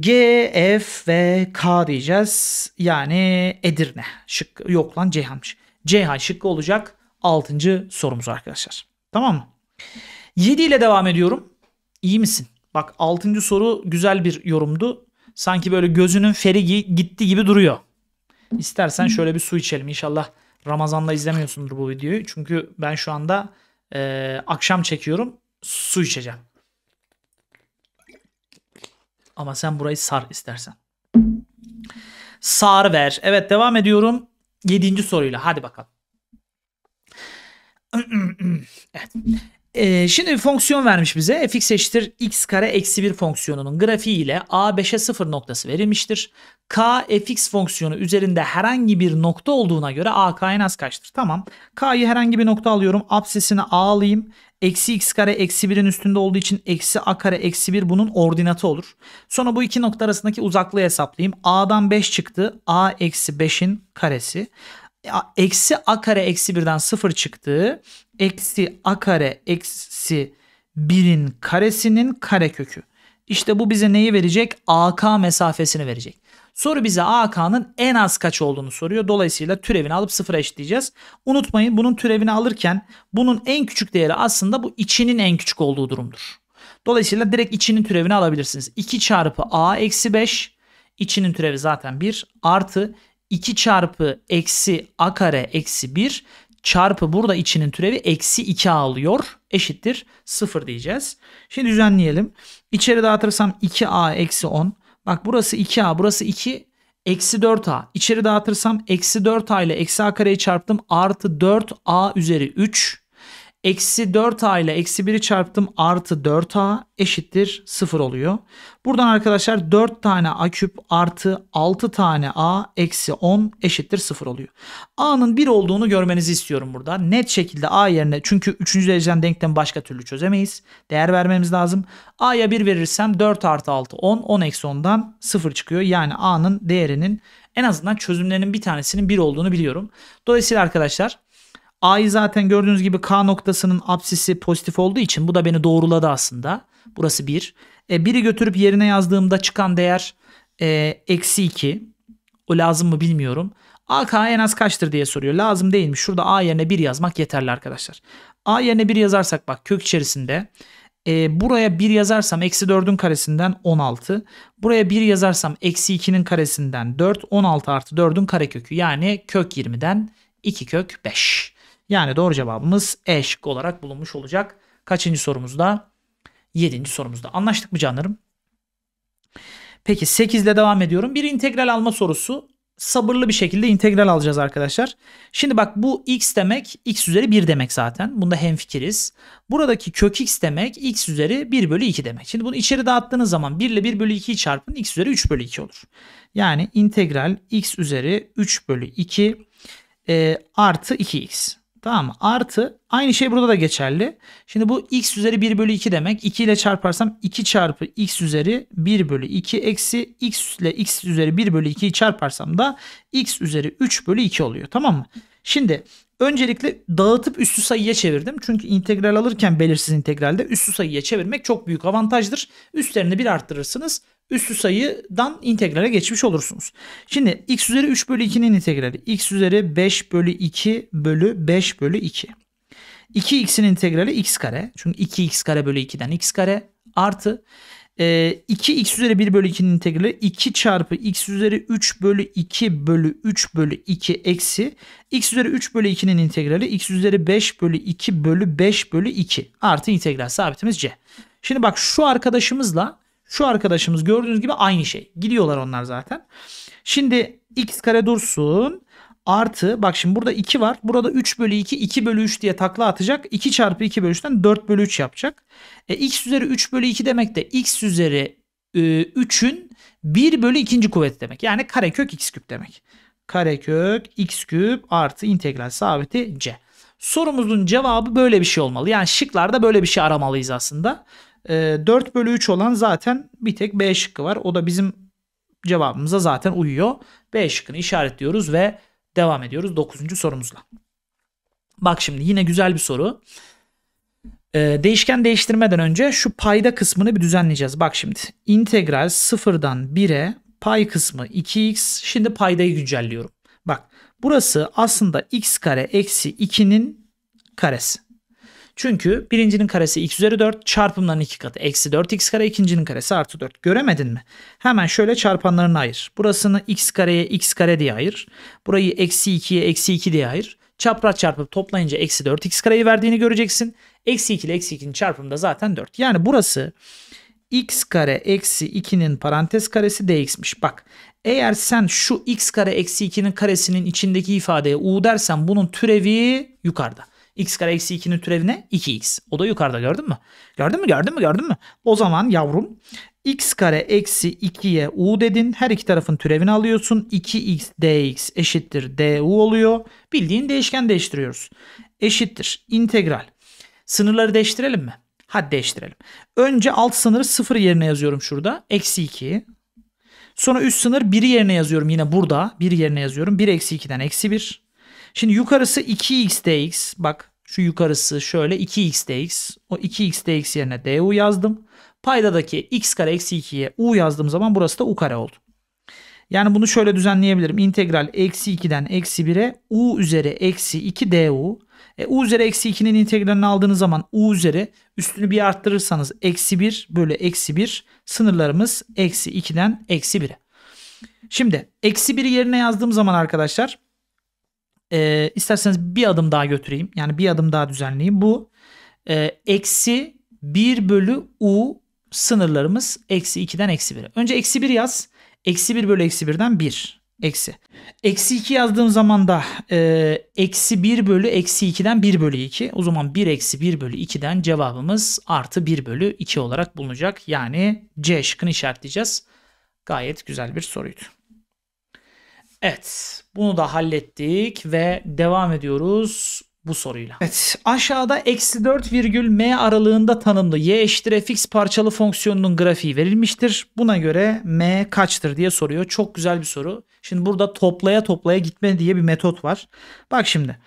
G, F ve K diyeceğiz. Yani Edirne şık Yok lan Ceyhan'mış. Ceyhan şıkkı olacak 6. sorumuz arkadaşlar. Tamam mı? 7 ile devam ediyorum. İyi misin? Bak 6. soru güzel bir yorumdu. Sanki böyle gözünün feri gitti gibi duruyor. İstersen şöyle bir su içelim. İnşallah Ramazan'da izlemiyorsundur bu videoyu. Çünkü ben şu anda ee, akşam çekiyorum. Su içeceğim. Ama sen burayı sar istersen. Sar ver. Evet devam ediyorum. Yedinci soruyla. Hadi bakalım. evet. Ee, şimdi bir fonksiyon vermiş bize. fx eşittir x kare eksi 1 fonksiyonunun grafiği ile a5'e 0 noktası verilmiştir. k fx fonksiyonu üzerinde herhangi bir nokta olduğuna göre a k en az kaçtır? Tamam. k'yı herhangi bir nokta alıyorum. Absesini a alayım. Eksi x kare eksi 1'in üstünde olduğu için eksi a kare eksi 1 bunun ordinatı olur. Sonra bu iki nokta arasındaki uzaklığı hesaplayayım. a'dan 5 çıktı. a eksi 5'in karesi. E, eksi a kare eksi birden sıfır çıktığı eksi a kare eksi birin karesinin karekökü. İşte bu bize neyi verecek? AK mesafesini verecek. Soru bize AK'nın en az kaç olduğunu soruyor. Dolayısıyla türevini alıp sıfıra eşitleyeceğiz. Unutmayın bunun türevini alırken bunun en küçük değeri aslında bu içinin en küçük olduğu durumdur. Dolayısıyla direkt içinin türevini alabilirsiniz. 2 çarpı A eksi 5 içinin türevi zaten 1 artı 2 çarpı eksi a kare eksi 1 çarpı burada içinin türevi eksi 2 alıyor. Eşittir 0 diyeceğiz. Şimdi düzenleyelim. İçeri dağıtırsam 2a eksi 10. Bak burası 2a burası 2 eksi 4a. İçeri dağıtırsam eksi 4a ile eksi a kareyi çarptım. Artı 4a üzeri 3 Eksi 4a ile eksi 1'i çarptım artı 4a eşittir 0 oluyor. Buradan arkadaşlar 4 tane a küp artı 6 tane a eksi 10 eşittir 0 oluyor. a'nın 1 olduğunu görmenizi istiyorum burada. Net şekilde a yerine çünkü 3. dereceden denklemi başka türlü çözemeyiz. Değer vermemiz lazım. a'ya 1 verirsem 4 artı 6 10 10 eksi 10'dan 0 çıkıyor. Yani a'nın değerinin en azından çözümlerinin bir tanesinin 1 olduğunu biliyorum. Dolayısıyla arkadaşlar A'yı zaten gördüğünüz gibi K noktasının absisi pozitif olduğu için bu da beni doğruladı aslında. Burası 1. E, biri götürüp yerine yazdığımda çıkan değer e, eksi 2. O lazım mı bilmiyorum. AK en az kaçtır diye soruyor. Lazım değil mi? Şurada A yerine 1 yazmak yeterli arkadaşlar. A yerine 1 yazarsak bak kök içerisinde e, buraya 1 yazarsam eksi 4'ün karesinden 16. Buraya 1 yazarsam eksi 2'nin karesinden 4. 16 artı 4'ün karekökü yani kök 20'den 2 kök 5. Yani doğru cevabımız E şıkkı olarak bulunmuş olacak. Kaçıncı sorumuzda? Yedinci sorumuzda. Anlaştık mı canlarım? Peki 8 ile devam ediyorum. Bir integral alma sorusu. Sabırlı bir şekilde integral alacağız arkadaşlar. Şimdi bak bu x demek x üzeri 1 demek zaten. Bunda hemfikiriz. Buradaki kök x demek x üzeri 1 bölü 2 demek. Şimdi bunu içeri dağıttığınız zaman 1 ile 1 bölü 2'yi çarpın x üzeri 3 bölü 2 olur. Yani integral x üzeri 3 bölü 2 e, artı 2x. Tamam mı? Artı aynı şey burada da geçerli. Şimdi bu x üzeri 1 bölü 2 demek. 2 ile çarparsam 2 çarpı x üzeri 1 bölü 2 eksi x ile x üzeri 1 bölü 2'yi çarparsam da x üzeri 3 bölü 2 oluyor. Tamam mı? Şimdi öncelikle dağıtıp üstü sayıya çevirdim. Çünkü integral alırken belirsiz integralde üstü sayıya çevirmek çok büyük avantajdır. Üstlerini bir arttırırsınız üstü sayıdan integrale geçmiş olursunuz. Şimdi x üzeri 3 bölü 2'nin integrali x üzeri 5 bölü 2 bölü 5 bölü 2. 2x'in integrali x kare. Çünkü 2x kare bölü 2'den x kare artı e, 2x üzeri 1 bölü 2'nin integrali 2 çarpı x üzeri 3 bölü 2 bölü 3 bölü 2 eksi x üzeri 3 bölü 2'nin integrali x üzeri 5 bölü 2 bölü 5 bölü 2 artı integral sabitimiz c. Şimdi bak şu arkadaşımızla şu arkadaşımız gördüğünüz gibi aynı şey. Gidiyorlar onlar zaten. Şimdi x kare dursun. Artı bak şimdi burada 2 var. Burada 3 bölü 2 2 bölü 3 diye takla atacak. 2 çarpı 2 bölü 3'ten 4 bölü 3 yapacak. E, x üzeri 3 bölü 2 demek de x üzeri e, 3'ün 1 bölü 2. kuvveti demek. Yani karekök x küp demek. Karekök x küp artı integral sabiti c. Sorumuzun cevabı böyle bir şey olmalı. Yani şıklarda böyle bir şey aramalıyız aslında. E, ee, 4 bölü 3 olan zaten bir tek B şıkkı var. O da bizim cevabımıza zaten uyuyor. B şıkkını işaretliyoruz ve devam ediyoruz 9. sorumuzla. Bak şimdi yine güzel bir soru. Ee, değişken değiştirmeden önce şu payda kısmını bir düzenleyeceğiz. Bak şimdi integral sıfırdan 1'e pay kısmı 2x. Şimdi paydayı güncelliyorum. Bak burası aslında x kare eksi 2'nin karesi. Çünkü birincinin karesi x üzeri 4 çarpımların 2 katı. Eksi 4x kare ikincinin karesi artı 4. Göremedin mi? Hemen şöyle çarpanlarını ayır. Burasını x kareye x kare diye ayır. Burayı eksi 2'ye eksi 2 diye ayır. Çapraz çarpıp toplayınca eksi 4x kareyi verdiğini göreceksin. Eksi 2 ile eksi 2'nin çarpımı da zaten 4. Yani burası x kare eksi 2'nin parantez karesi dx'miş. Bak eğer sen şu x kare eksi 2'nin karesinin içindeki ifadeye u dersen bunun türevi yukarıda x kare eksi 2'nin türevine 2x. O da yukarıda gördün mü? Gördün mü? Gördün mü? Gördün mü? O zaman yavrum x kare eksi 2'ye u dedin. Her iki tarafın türevini alıyorsun. 2x dx eşittir du oluyor. Bildiğin değişken değiştiriyoruz. Eşittir. integral. Sınırları değiştirelim mi? Hadi değiştirelim. Önce alt sınırı 0 yerine yazıyorum şurada. Eksi 2. Sonra üst sınır 1'i yerine yazıyorum yine burada. 1 yerine yazıyorum. 1 eksi 2'den eksi 1. Şimdi yukarısı 2x dx. Bak şu yukarısı şöyle 2x dx. O 2x dx yerine du yazdım. Paydadaki x kare eksi 2'ye u yazdığım zaman burası da u kare oldu. Yani bunu şöyle düzenleyebilirim. İntegral eksi 2'den eksi 1'e u üzeri eksi 2 du. E, u üzeri eksi 2'nin integralini aldığınız zaman u üzeri üstünü bir arttırırsanız eksi 1 bölü eksi 1 sınırlarımız eksi 2'den eksi 1'e. Şimdi eksi 1'i yerine yazdığım zaman arkadaşlar e, isterseniz bir adım daha götüreyim. Yani bir adım daha düzenleyeyim. Bu e, eksi 1 bölü u sınırlarımız eksi 2'den eksi 1'e. Önce eksi 1 yaz. Eksi 1 bölü eksi 1'den 1. Eksi. Eksi 2 yazdığım zaman da e, eksi 1 bölü eksi 2'den 1 bölü 2. O zaman 1 eksi 1 bölü 2'den cevabımız artı 1 bölü 2 olarak bulunacak. Yani C şıkkını işaretleyeceğiz. Gayet güzel bir soruydu. Evet bunu da hallettik ve devam ediyoruz bu soruyla. Evet aşağıda eksi 4 virgül m aralığında tanımlı y eşittir fx parçalı fonksiyonunun grafiği verilmiştir. Buna göre m kaçtır diye soruyor. Çok güzel bir soru. Şimdi burada toplaya toplaya gitme diye bir metot var. Bak şimdi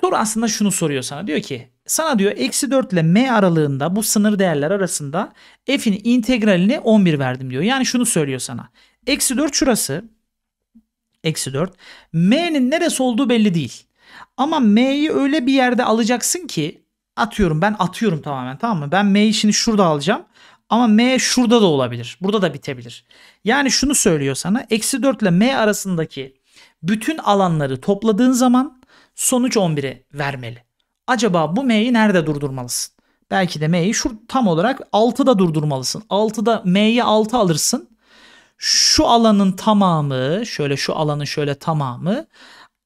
soru aslında şunu soruyor sana. Diyor ki sana diyor eksi 4 ile m aralığında bu sınır değerler arasında f'in integralini 11 verdim diyor. Yani şunu söylüyor sana. Eksi 4 şurası Eksi 4. M'nin neresi olduğu belli değil. Ama M'yi öyle bir yerde alacaksın ki atıyorum ben atıyorum tamamen tamam mı? Ben M'yi şimdi şurada alacağım. Ama M şurada da olabilir. Burada da bitebilir. Yani şunu söylüyor sana. Eksi 4 ile M arasındaki bütün alanları topladığın zaman sonuç 11'e vermeli. Acaba bu M'yi nerede durdurmalısın? Belki de M'yi şu tam olarak 6'da durdurmalısın. 6'da M'yi 6 alırsın şu alanın tamamı şöyle şu alanın şöyle tamamı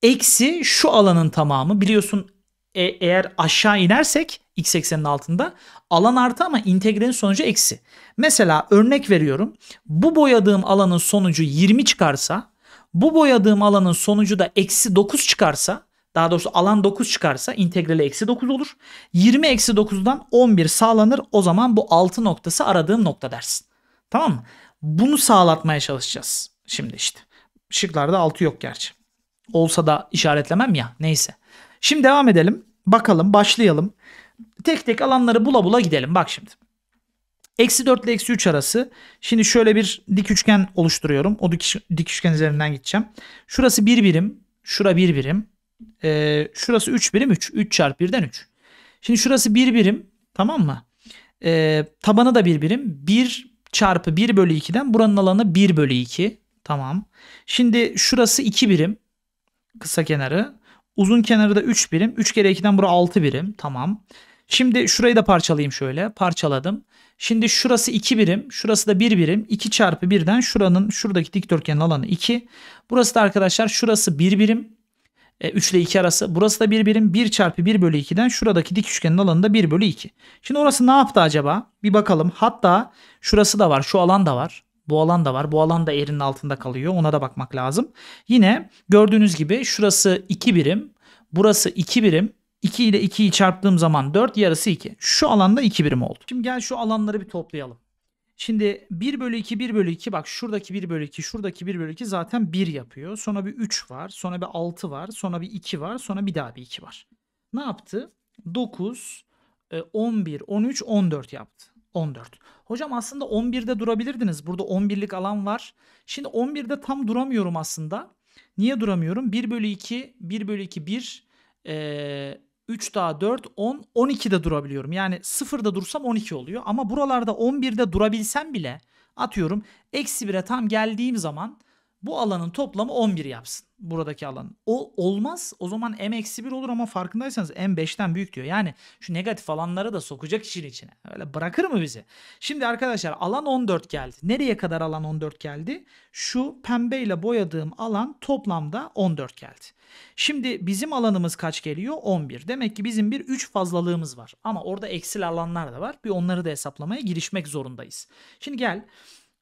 eksi şu alanın tamamı biliyorsun e, eğer aşağı inersek x eksenin altında alan artı ama integralin sonucu eksi. Mesela örnek veriyorum bu boyadığım alanın sonucu 20 çıkarsa bu boyadığım alanın sonucu da eksi 9 çıkarsa daha doğrusu alan 9 çıkarsa integrali eksi 9 olur. 20 eksi 9'dan 11 sağlanır o zaman bu 6 noktası aradığım nokta dersin. Tamam mı? Bunu sağlatmaya çalışacağız şimdi işte. Şıklarda 6 yok gerçi. Olsa da işaretlemem ya neyse. Şimdi devam edelim. Bakalım başlayalım. Tek tek alanları bula bula gidelim. Bak şimdi. Eksi 4 ile eksi 3 arası. Şimdi şöyle bir dik üçgen oluşturuyorum. O dik, dik üçgen üzerinden gideceğim. Şurası 1 bir birim. Şura 1 bir birim. Ee, şurası 3 birim 3. 3 çarpı 1'den 3. Şimdi şurası 1 bir birim. Tamam mı? Ee, tabanı da 1 bir birim. 1 çarpı 1 bölü 2'den buranın alanı 1 bölü 2. Tamam. Şimdi şurası 2 birim. Kısa kenarı. Uzun kenarı da 3 birim. 3 kere 2'den bura 6 birim. Tamam. Şimdi şurayı da parçalayayım şöyle. Parçaladım. Şimdi şurası 2 birim. Şurası da 1 birim. 2 çarpı 1'den şuranın şuradaki dikdörtgenin alanı 2. Burası da arkadaşlar şurası 1 birim. E, 3 ile 2 arası. Burası da bir birim 1 çarpı 1 bölü 2'den şuradaki dik üçgenin alanı da 1 bölü 2. Şimdi orası ne yaptı acaba? Bir bakalım. Hatta şurası da var. Şu alan da var. Bu alan da var. Bu alan da eğrinin altında kalıyor. Ona da bakmak lazım. Yine gördüğünüz gibi şurası 2 birim. Burası 2 birim. 2 ile 2'yi çarptığım zaman 4 yarısı 2. Şu alanda 2 birim oldu. Şimdi gel şu alanları bir toplayalım. Şimdi 1 bölü 2, 1 bölü 2 bak şuradaki 1 bölü 2, şuradaki 1 bölü 2 zaten 1 yapıyor. Sonra bir 3 var, sonra bir 6 var, sonra bir 2 var, sonra bir daha bir 2 var. Ne yaptı? 9, 11, 13, 14 yaptı. 14. Hocam aslında 11'de durabilirdiniz. Burada 11'lik alan var. Şimdi 11'de tam duramıyorum aslında. Niye duramıyorum? 1 bölü 2, 1 bölü 2, 1, 3 daha 4 10 12'de durabiliyorum. Yani 0'da dursam 12 oluyor ama buralarda 11'de durabilsem bile atıyorum eksi 1'e tam geldiğim zaman bu alanın toplamı 11 yapsın. Buradaki alan. O olmaz. O zaman m-1 olur ama farkındaysanız m5'ten büyük diyor. Yani şu negatif alanları da sokacak işin içine. Öyle bırakır mı bizi? Şimdi arkadaşlar alan 14 geldi. Nereye kadar alan 14 geldi? Şu pembeyle boyadığım alan toplamda 14 geldi. Şimdi bizim alanımız kaç geliyor? 11. Demek ki bizim bir 3 fazlalığımız var. Ama orada eksil alanlar da var. Bir onları da hesaplamaya girişmek zorundayız. Şimdi gel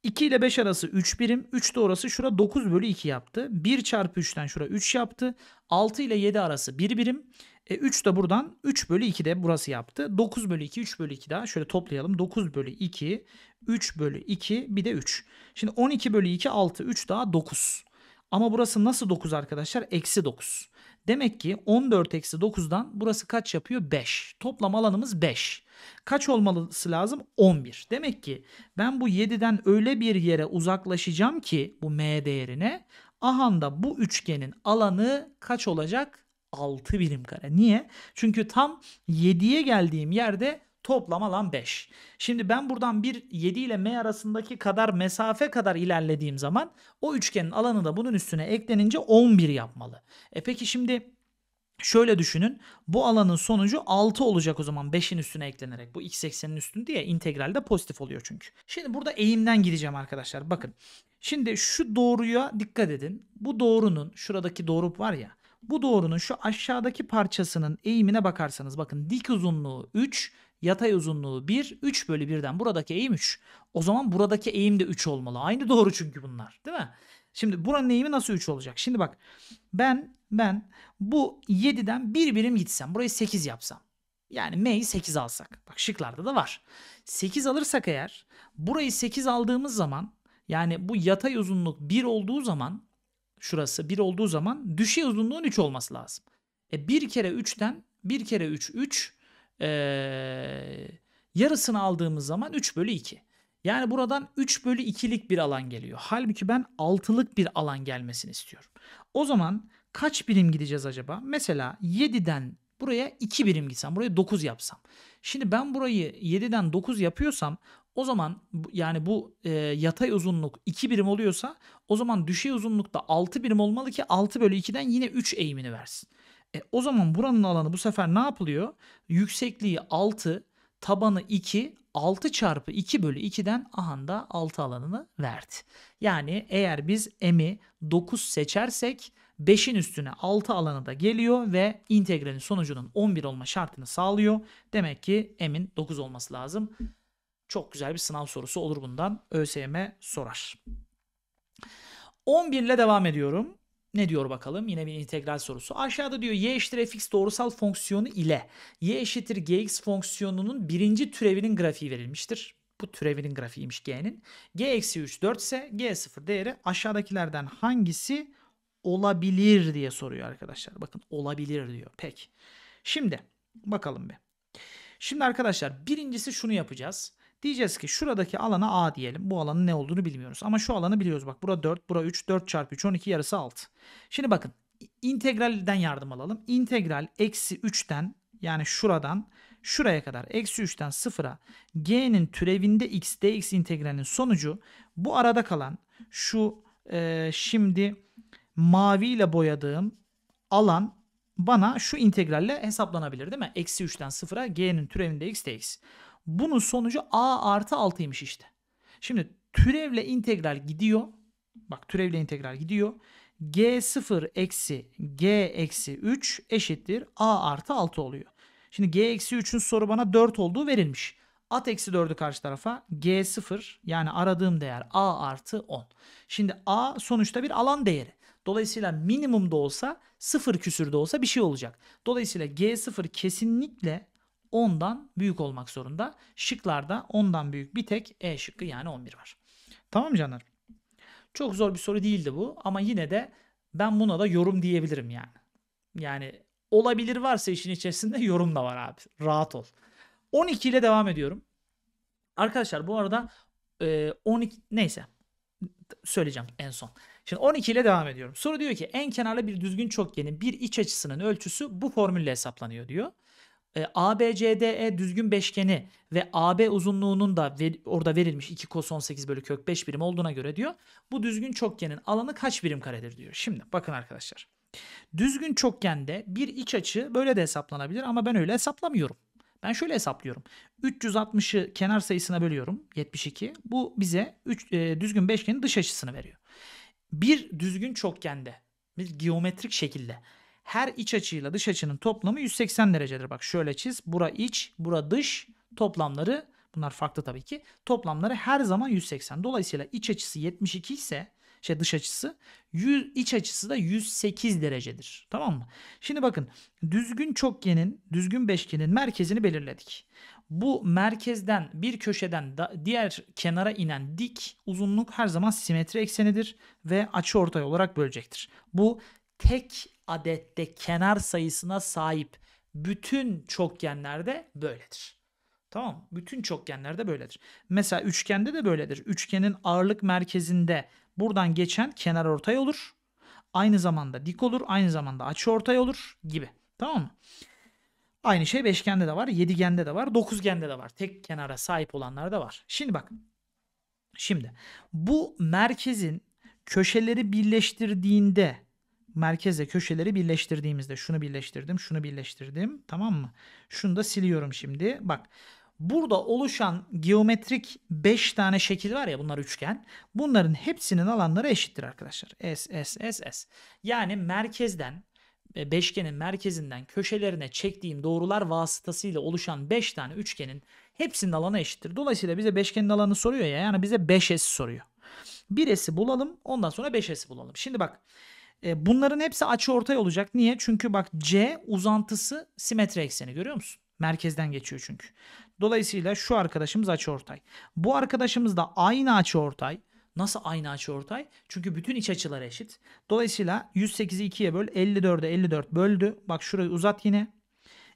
2 ile 5 arası 3 birim. 3 de orası şura 9 bölü 2 yaptı. 1 çarpı 3'ten şura 3 yaptı. 6 ile 7 arası 1 birim. E, 3 de buradan 3 bölü 2 de burası yaptı. 9 bölü 2, 3 bölü 2 daha. Şöyle toplayalım. 9 bölü 2, 3 bölü 2 bir de 3. Şimdi 12 bölü 2, 6, 3 daha 9. Ama burası nasıl 9 arkadaşlar? Eksi 9. Demek ki 14 eksi 9'dan burası kaç yapıyor? 5. Toplam alanımız 5. Kaç olması lazım? 11. Demek ki ben bu 7'den öyle bir yere uzaklaşacağım ki bu m değerine ahanda bu üçgenin alanı kaç olacak? 6 birim kare. Niye? Çünkü tam 7'ye geldiğim yerde Toplam alan 5. Şimdi ben buradan bir 7 ile M arasındaki kadar mesafe kadar ilerlediğim zaman o üçgenin alanı da bunun üstüne eklenince 11 yapmalı. E peki şimdi Şöyle düşünün. Bu alanın sonucu 6 olacak o zaman 5'in üstüne eklenerek. Bu x eksenin üstünde diye de pozitif oluyor çünkü. Şimdi burada eğimden gideceğim arkadaşlar. Bakın. Şimdi şu doğruya dikkat edin. Bu doğrunun şuradaki doğru var ya. Bu doğrunun şu aşağıdaki parçasının eğimine bakarsanız bakın dik uzunluğu 3, Yatay uzunluğu 1, 3 bölü 1'den buradaki eğim 3. O zaman buradaki eğim de 3 olmalı. Aynı doğru çünkü bunlar değil mi? Şimdi buranın eğimi nasıl 3 olacak? Şimdi bak ben ben bu 7'den bir birim gitsem burayı 8 yapsam. Yani M'yi 8 alsak. Bak şıklarda da var. 8 alırsak eğer burayı 8 aldığımız zaman yani bu yatay uzunluk 1 olduğu zaman şurası 1 olduğu zaman düşey uzunluğun 3 olması lazım. E 1 kere 3'ten 1 kere 3 3 ee, yarısını aldığımız zaman 3 bölü 2. Yani buradan 3 bölü 2'lik bir alan geliyor. Halbuki ben 6'lık bir alan gelmesini istiyorum. O zaman kaç birim gideceğiz acaba? Mesela 7'den buraya 2 birim gitsem, buraya 9 yapsam. Şimdi ben burayı 7'den 9 yapıyorsam o zaman yani bu e, yatay uzunluk 2 birim oluyorsa o zaman düşey uzunluk da 6 birim olmalı ki 6 bölü 2'den yine 3 eğimini versin. E, o zaman buranın alanı bu sefer ne yapılıyor? Yüksekliği 6, tabanı 2, 6 çarpı 2 bölü 2'den ahanda 6 alanını verdi. Yani eğer biz m'i 9 seçersek 5'in üstüne 6 alanı da geliyor ve integralin sonucunun 11 olma şartını sağlıyor. Demek ki m'in 9 olması lazım. Çok güzel bir sınav sorusu olur bundan. ÖSYM sorar. 11 ile devam ediyorum. Ne diyor bakalım? Yine bir integral sorusu. Aşağıda diyor y eşittir fx doğrusal fonksiyonu ile y eşittir gx fonksiyonunun birinci türevinin grafiği verilmiştir. Bu türevinin grafiğiymiş g'nin. g eksi 3 4 ise g 0 değeri aşağıdakilerden hangisi olabilir diye soruyor arkadaşlar. Bakın olabilir diyor. Pek. Şimdi bakalım bir. Şimdi arkadaşlar birincisi şunu yapacağız. Diyeceğiz ki şuradaki alana A diyelim. Bu alanın ne olduğunu bilmiyoruz. Ama şu alanı biliyoruz. Bak bura 4, bura 3, 4 çarpı 3, 12 yarısı 6. Şimdi bakın integralden yardım alalım. İntegral eksi 3'ten yani şuradan şuraya kadar eksi 3'ten 0'a g'nin türevinde x dx integralinin sonucu bu arada kalan şu e, şimdi maviyle boyadığım alan bana şu integralle hesaplanabilir değil mi? Eksi 3'ten 0'a g'nin türevinde x dx. Bunun sonucu a artı 6'ymış işte. Şimdi türevle integral gidiyor. Bak türevle integral gidiyor. G0 eksi G eksi 3 eşittir A artı 6 oluyor. Şimdi G eksi 3'ün soru bana 4 olduğu verilmiş. At eksi 4'ü karşı tarafa G0 yani aradığım değer A artı 10. Şimdi A sonuçta bir alan değeri. Dolayısıyla minimum da olsa sıfır küsür de olsa bir şey olacak. Dolayısıyla G0 kesinlikle 10'dan büyük olmak zorunda. Şıklarda 10'dan büyük bir tek E şıkkı yani 11 var. Tamam mı canlar? Çok zor bir soru değildi bu ama yine de ben buna da yorum diyebilirim yani. Yani olabilir varsa işin içerisinde yorum da var abi. Rahat ol. 12 ile devam ediyorum. Arkadaşlar bu arada 12 e, neyse söyleyeceğim en son. Şimdi 12 ile devam ediyorum. Soru diyor ki en kenarlı bir düzgün çokgenin bir iç açısının ölçüsü bu formülle hesaplanıyor diyor e, ABCDE düzgün beşgeni ve AB uzunluğunun da ver, orada verilmiş 2 kos 18 bölü kök 5 birim olduğuna göre diyor. Bu düzgün çokgenin alanı kaç birim karedir diyor. Şimdi bakın arkadaşlar. Düzgün çokgende bir iç açı böyle de hesaplanabilir ama ben öyle hesaplamıyorum. Ben şöyle hesaplıyorum. 360'ı kenar sayısına bölüyorum 72. Bu bize 3, e, düzgün beşgenin dış açısını veriyor. Bir düzgün çokgende bir geometrik şekilde her iç açıyla dış açının toplamı 180 derecedir. Bak şöyle çiz. Bura iç, bura dış toplamları bunlar farklı tabii ki. Toplamları her zaman 180. Dolayısıyla iç açısı 72 ise şey dış açısı 100, iç açısı da 108 derecedir. Tamam mı? Şimdi bakın düzgün çokgenin düzgün beşgenin merkezini belirledik. Bu merkezden bir köşeden da, diğer kenara inen dik uzunluk her zaman simetri eksenidir ve açı ortay olarak bölecektir. Bu tek adette kenar sayısına sahip bütün çokgenlerde böyledir. Tamam Bütün çokgenlerde böyledir. Mesela üçgende de böyledir. Üçgenin ağırlık merkezinde buradan geçen kenar ortay olur. Aynı zamanda dik olur. Aynı zamanda açı ortay olur gibi. Tamam mı? Aynı şey beşgende de var. Yedigende de var. Dokuzgende de var. Tek kenara sahip olanlar da var. Şimdi bak. Şimdi bu merkezin köşeleri birleştirdiğinde Merkeze köşeleri birleştirdiğimizde şunu birleştirdim, şunu birleştirdim. Tamam mı? Şunu da siliyorum şimdi. Bak burada oluşan geometrik 5 tane şekil var ya bunlar üçgen. Bunların hepsinin alanları eşittir arkadaşlar. S, S, S, S. Yani merkezden e, beşgenin merkezinden köşelerine çektiğim doğrular vasıtasıyla oluşan 5 tane üçgenin hepsinin alanı eşittir. Dolayısıyla bize beşgenin alanı soruyor ya yani bize 5S soruyor. 1S'i bulalım ondan sonra 5S'i bulalım. Şimdi bak e, bunların hepsi açı ortay olacak. Niye? Çünkü bak C uzantısı simetri ekseni görüyor musun? Merkezden geçiyor çünkü. Dolayısıyla şu arkadaşımız açı ortay. Bu arkadaşımız da aynı açı ortay. Nasıl aynı açı ortay? Çünkü bütün iç açılar eşit. Dolayısıyla 108'i 2'ye böl. 54'e 54 böldü. Bak şurayı uzat yine.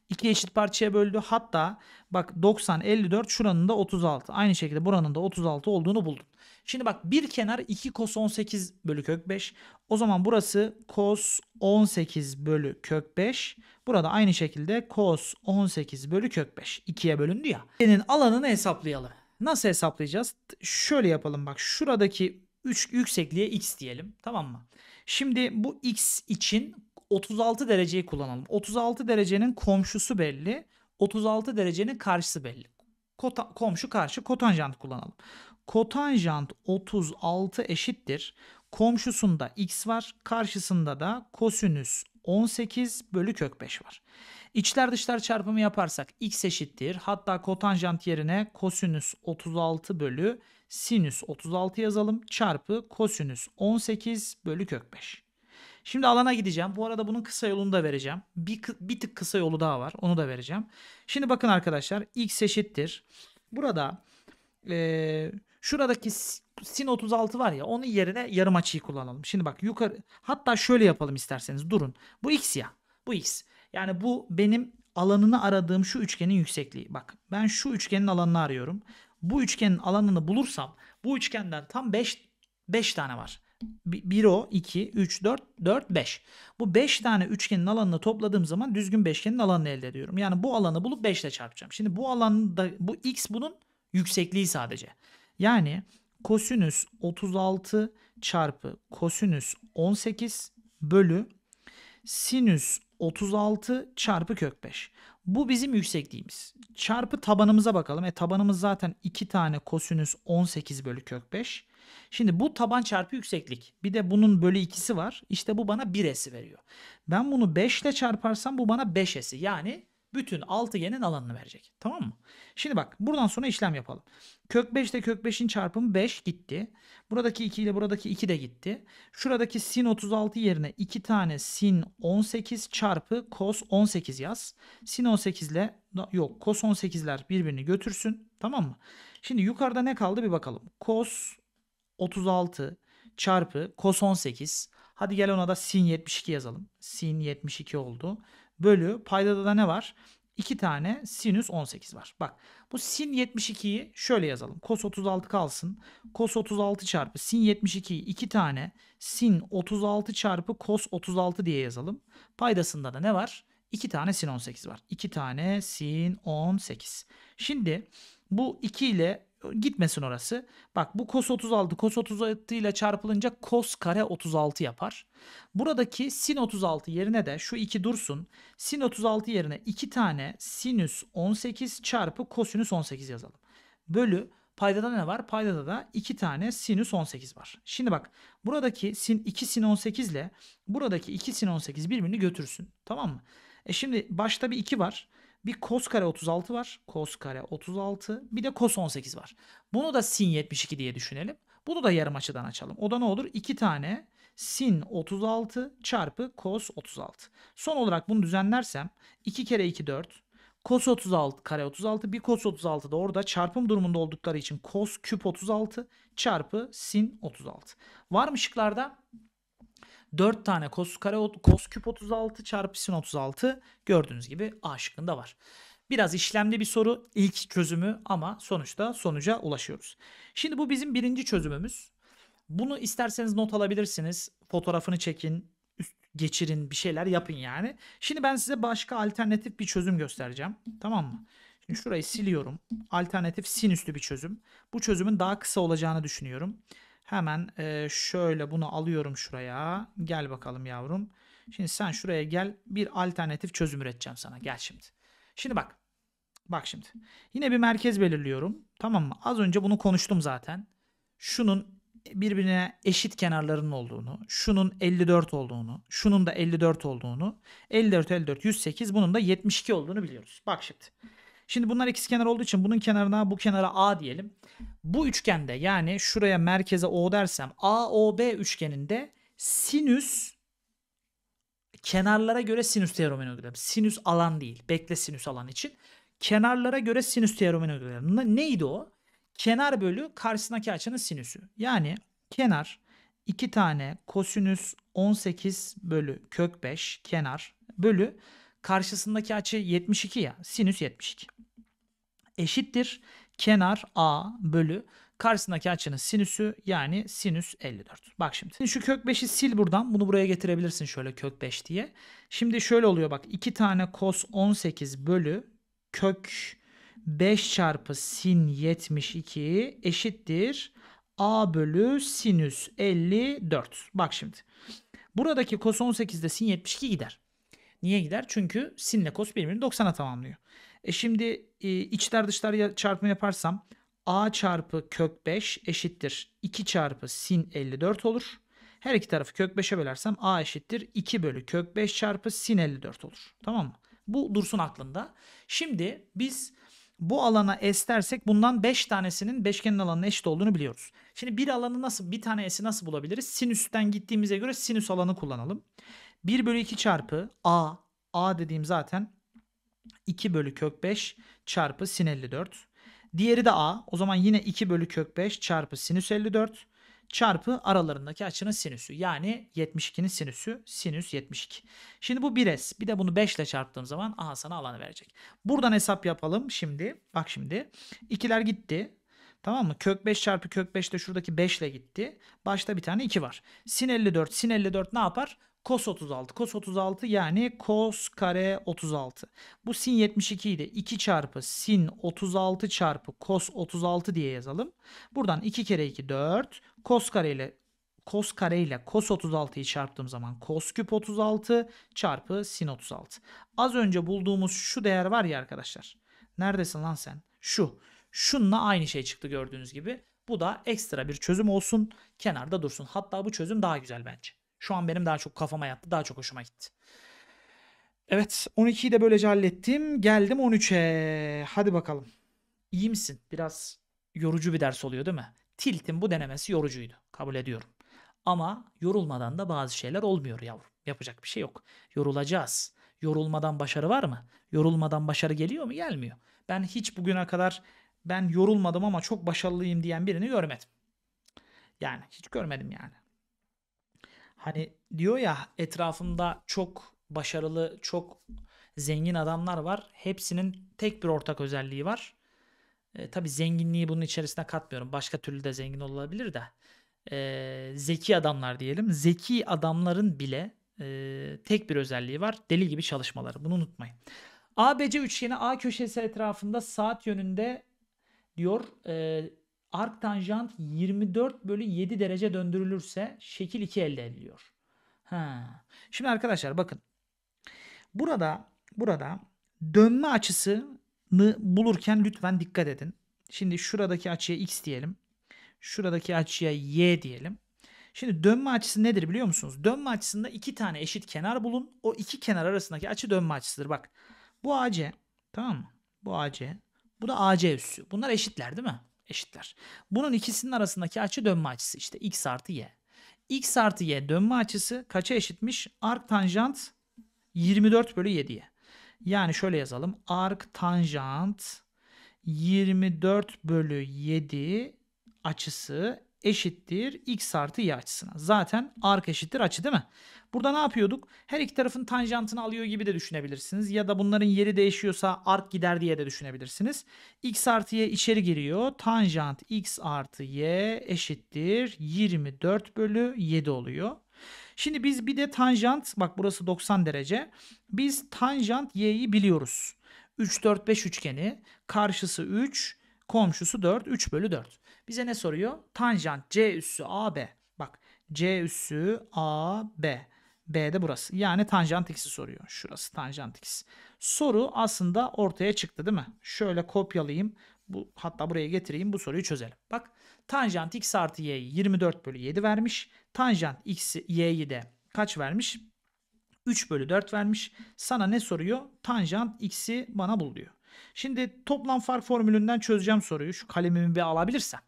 2 eşit parçaya böldü. Hatta bak 90, 54 şuranın da 36. Aynı şekilde buranın da 36 olduğunu buldum. Şimdi bak bir kenar 2 kos 18 bölü kök 5. O zaman burası kos 18 bölü kök 5. Burada aynı şekilde kos 18 bölü kök 5. 2'ye bölündü ya. Senin alanını hesaplayalım. Nasıl hesaplayacağız? Şöyle yapalım bak. Şuradaki 3 yüksekliğe x diyelim. Tamam mı? Şimdi bu x için 36 dereceyi kullanalım. 36 derecenin komşusu belli. 36 derecenin karşısı belli. Kota, komşu karşı kotanjant kullanalım kotanjant 36 eşittir. Komşusunda x var. Karşısında da kosinüs 18 bölü kök 5 var. İçler dışlar çarpımı yaparsak x eşittir. Hatta kotanjant yerine kosinüs 36 bölü sinüs 36 yazalım. Çarpı kosinüs 18 bölü kök 5. Şimdi alana gideceğim. Bu arada bunun kısa yolunu da vereceğim. Bir, bir tık kısa yolu daha var. Onu da vereceğim. Şimdi bakın arkadaşlar x eşittir. Burada eee Şuradaki sin 36 var ya onun yerine yarım açıyı kullanalım. Şimdi bak yukarı hatta şöyle yapalım isterseniz durun. Bu x ya bu x. Yani bu benim alanını aradığım şu üçgenin yüksekliği. Bak ben şu üçgenin alanını arıyorum. Bu üçgenin alanını bulursam bu üçgenden tam 5 5 tane var. 1 o 2 3 4 4 5. Bu 5 tane üçgenin alanını topladığım zaman düzgün beşgenin alanını elde ediyorum. Yani bu alanı bulup 5 ile çarpacağım. Şimdi bu alanda bu x bunun yüksekliği sadece. Yani kosinüs 36 çarpı kosinüs 18 bölü sinüs 36 çarpı kök 5. Bu bizim yüksekliğimiz. Çarpı tabanımıza bakalım. E tabanımız zaten 2 tane kosinüs 18 bölü kök 5. Şimdi bu taban çarpı yükseklik. Bir de bunun bölü ikisi var. İşte bu bana 1 esi veriyor. Ben bunu 5 ile çarparsam bu bana 5 esi. Yani bütün altıgenin alanını verecek. Tamam mı? Şimdi bak buradan sonra işlem yapalım. Kök 5 ile kök 5'in çarpımı 5 gitti. Buradaki 2 ile buradaki 2 de gitti. Şuradaki sin 36 yerine 2 tane sin 18 çarpı cos 18 yaz. Sin 18 ile yok cos 18'ler birbirini götürsün. Tamam mı? Şimdi yukarıda ne kaldı bir bakalım. Cos 36 çarpı cos 18. Hadi gel ona da sin 72 yazalım. Sin 72 oldu bölü paydada da ne var? 2 tane sinüs 18 var. Bak bu sin 72'yi şöyle yazalım. Kos 36 kalsın. Kos 36 çarpı sin 72'yi 2 tane sin 36 çarpı kos 36 diye yazalım. Paydasında da ne var? 2 tane sin 18 var. 2 tane sin 18. Şimdi bu 2 ile gitmesin orası. Bak bu cos 36 cos 36 ile çarpılınca cos kare 36 yapar. Buradaki sin 36 yerine de şu 2 dursun. Sin 36 yerine 2 tane sinüs 18 çarpı kosinüs 18 yazalım. Bölü paydada ne var? Paydada da 2 tane sinüs 18 var. Şimdi bak buradaki sin 2 sin 18 ile buradaki 2 sin 18 birbirini götürsün. Tamam mı? E şimdi başta bir 2 var. Bir cos kare 36 var. Cos kare 36. Bir de cos 18 var. Bunu da sin 72 diye düşünelim. Bunu da yarım açıdan açalım. O da ne olur? 2 tane sin 36 çarpı cos 36. Son olarak bunu düzenlersem 2 kere 2 4. Cos 36 kare 36 bir cos 36 da orada çarpım durumunda oldukları için cos küp 36 çarpı sin 36. Var mı şıklarda? 4 tane kos kare kos küp 36 çarpı sin 36 gördüğünüz gibi A şıkkında var. Biraz işlemli bir soru ilk çözümü ama sonuçta sonuca ulaşıyoruz. Şimdi bu bizim birinci çözümümüz. Bunu isterseniz not alabilirsiniz. Fotoğrafını çekin, üst geçirin, bir şeyler yapın yani. Şimdi ben size başka alternatif bir çözüm göstereceğim. Tamam mı? Şimdi şurayı siliyorum. Alternatif sinüslü bir çözüm. Bu çözümün daha kısa olacağını düşünüyorum. Hemen e, şöyle bunu alıyorum şuraya. Gel bakalım yavrum. Şimdi sen şuraya gel. Bir alternatif çözüm üreteceğim sana. Gel şimdi. Şimdi bak. Bak şimdi. Yine bir merkez belirliyorum. Tamam mı? Az önce bunu konuştum zaten. Şunun birbirine eşit kenarlarının olduğunu, şunun 54 olduğunu, şunun da 54 olduğunu, 54 54 108 bunun da 72 olduğunu biliyoruz. Bak şimdi. Şimdi bunlar ikiz kenar olduğu için bunun kenarına bu kenara A diyelim. Bu üçgende yani şuraya merkeze O dersem AOB üçgeninde sinüs kenarlara göre sinüs teoremini uygulayalım. Sinüs alan değil. Bekle sinüs alan için. Kenarlara göre sinüs teoremini uygulayalım. Neydi o? Kenar bölü karşısındaki açının sinüsü. Yani kenar 2 tane kosinüs 18 bölü kök 5 kenar bölü Karşısındaki açı 72 ya. Sinüs 72. Eşittir. Kenar A bölü karşısındaki açının sinüsü yani sinüs 54. Bak şimdi. şu kök 5'i sil buradan. Bunu buraya getirebilirsin şöyle kök 5 diye. Şimdi şöyle oluyor bak. 2 tane kos 18 bölü kök 5 çarpı sin 72 eşittir. A bölü sinüs 54. Bak şimdi. Buradaki kos 18'de sin 72 gider. Niye gider? Çünkü sin ile cos birbirini 90'a tamamlıyor. E şimdi e, içler dışlar çarpımı yaparsam a çarpı kök 5 eşittir 2 çarpı sin 54 olur. Her iki tarafı kök 5'e bölersem a eşittir 2 bölü kök 5 çarpı sin 54 olur. Tamam mı? Bu dursun aklında. Şimdi biz bu alana S dersek bundan 5 tanesinin beşgenin alanına eşit olduğunu biliyoruz. Şimdi bir alanı nasıl bir tane S'i nasıl bulabiliriz? Sinüsten gittiğimize göre sinüs alanı kullanalım. 1 bölü 2 çarpı a. a dediğim zaten 2 bölü kök 5 çarpı sin 54. Diğeri de a. O zaman yine 2 bölü kök 5 çarpı sinüs 54 çarpı aralarındaki açının sinüsü. Yani 72'nin sinüsü sinüs 72. Şimdi bu 1s. Bir de bunu 5 ile çarptığım zaman a sana alanı verecek. Buradan hesap yapalım şimdi. Bak şimdi. ikiler gitti. Tamam mı? Kök 5 çarpı kök 5 de şuradaki 5 ile gitti. Başta bir tane 2 var. Sin 54. Sin 54 ne yapar? Cos 36. Cos 36 yani cos kare 36. Bu sin 72 ile 2 çarpı sin 36 çarpı cos 36 diye yazalım. Buradan 2 kere 2 4. Cos kare ile cos kare ile cos 36'yı çarptığım zaman cos küp 36 çarpı sin 36. Az önce bulduğumuz şu değer var ya arkadaşlar. Neredesin lan sen? Şu. Şununla aynı şey çıktı gördüğünüz gibi. Bu da ekstra bir çözüm olsun. Kenarda dursun. Hatta bu çözüm daha güzel bence. Şu an benim daha çok kafama yattı. Daha çok hoşuma gitti. Evet 12'yi de böylece hallettim. Geldim 13'e. Hadi bakalım. İyi misin? Biraz yorucu bir ders oluyor değil mi? Tilt'in bu denemesi yorucuydu. Kabul ediyorum. Ama yorulmadan da bazı şeyler olmuyor yavrum. Yapacak bir şey yok. Yorulacağız. Yorulmadan başarı var mı? Yorulmadan başarı geliyor mu? Gelmiyor. Ben hiç bugüne kadar ben yorulmadım ama çok başarılıyım diyen birini görmedim. Yani hiç görmedim yani. Hani diyor ya etrafımda çok başarılı, çok zengin adamlar var. Hepsinin tek bir ortak özelliği var. E, tabii zenginliği bunun içerisine katmıyorum. Başka türlü de zengin olabilir de. E, zeki adamlar diyelim. Zeki adamların bile e, tek bir özelliği var. Deli gibi çalışmaları. Bunu unutmayın. ABC üçgeni A köşesi etrafında saat yönünde diyor e, ark tanjant 24 bölü 7 derece döndürülürse şekil 2 elde ediliyor. Ha. Şimdi arkadaşlar bakın. Burada burada dönme açısını bulurken lütfen dikkat edin. Şimdi şuradaki açıya x diyelim. Şuradaki açıya y diyelim. Şimdi dönme açısı nedir biliyor musunuz? Dönme açısında iki tane eşit kenar bulun. O iki kenar arasındaki açı dönme açısıdır. Bak bu AC tamam mı? Bu AC. Bu da AC üssü. Bunlar eşitler değil mi? eşitler. Bunun ikisinin arasındaki açı dönme açısı işte x artı y. x artı y dönme açısı kaça eşitmiş? Ark tanjant 24 bölü 7'ye. Yani şöyle yazalım. Ark tanjant 24 bölü 7 açısı eşittir x artı y açısına. Zaten ark eşittir açı değil mi? Burada ne yapıyorduk? Her iki tarafın tanjantını alıyor gibi de düşünebilirsiniz. Ya da bunların yeri değişiyorsa ark gider diye de düşünebilirsiniz. x artı y içeri giriyor. Tanjant x artı y eşittir 24 bölü 7 oluyor. Şimdi biz bir de tanjant bak burası 90 derece. Biz tanjant y'yi biliyoruz. 3 4 5 üçgeni karşısı 3 komşusu 4 3 bölü 4. Bize ne soruyor? Tanjant C üssü AB. Bak C üssü AB. B de burası. Yani tanjant x'i soruyor. Şurası tanjant x. Soru aslında ortaya çıktı değil mi? Şöyle kopyalayayım. Bu, hatta buraya getireyim bu soruyu çözelim. Bak tanjant x artı y'yi 24 bölü 7 vermiş. Tanjant x'i y'yi de kaç vermiş? 3 bölü 4 vermiş. Sana ne soruyor? Tanjant x'i bana bul diyor. Şimdi toplam fark formülünden çözeceğim soruyu. Şu kalemimi bir alabilirsem.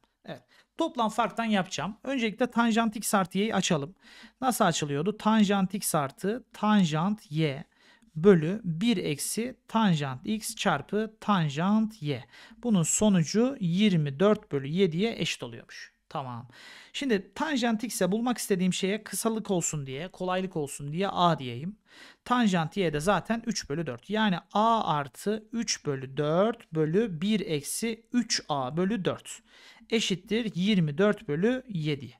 Toplam farktan yapacağım. Öncelikle tanjant x artı y'yi açalım. Nasıl açılıyordu? Tanjant x artı tanjant y bölü 1 eksi tanjant x çarpı tanjant y. Bunun sonucu 24 bölü 7'ye eşit oluyormuş. Tamam. Şimdi tanjant x'e bulmak istediğim şeye kısalık olsun diye, kolaylık olsun diye a diyeyim. Tanjant y de zaten 3 bölü 4. Yani a artı 3 bölü 4 bölü 1 eksi 3a bölü 4 eşittir 24 bölü 7.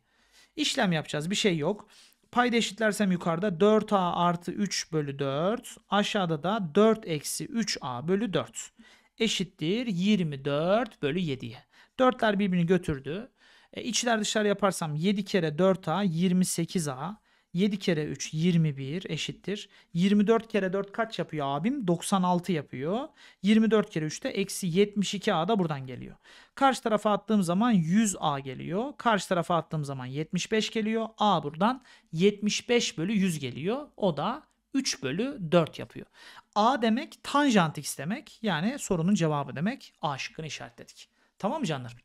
İşlem yapacağız. Bir şey yok. Payda eşitlersem yukarıda 4a artı 3 bölü 4. Aşağıda da 4 eksi 3a bölü 4. Eşittir 24 bölü 7'ye. 4'ler birbirini götürdü. E, içler dışlar yaparsam 7 kere 4a 28a. 7 kere 3 21 eşittir. 24 kere 4 kaç yapıyor abim? 96 yapıyor. 24 kere 3 de eksi 72a da buradan geliyor. Karşı tarafa attığım zaman 100a geliyor. Karşı tarafa attığım zaman 75 geliyor. a buradan 75 bölü 100 geliyor. O da 3 bölü 4 yapıyor. a demek tanjant x demek. Yani sorunun cevabı demek. a şıkkını işaretledik. Tamam mı canlar?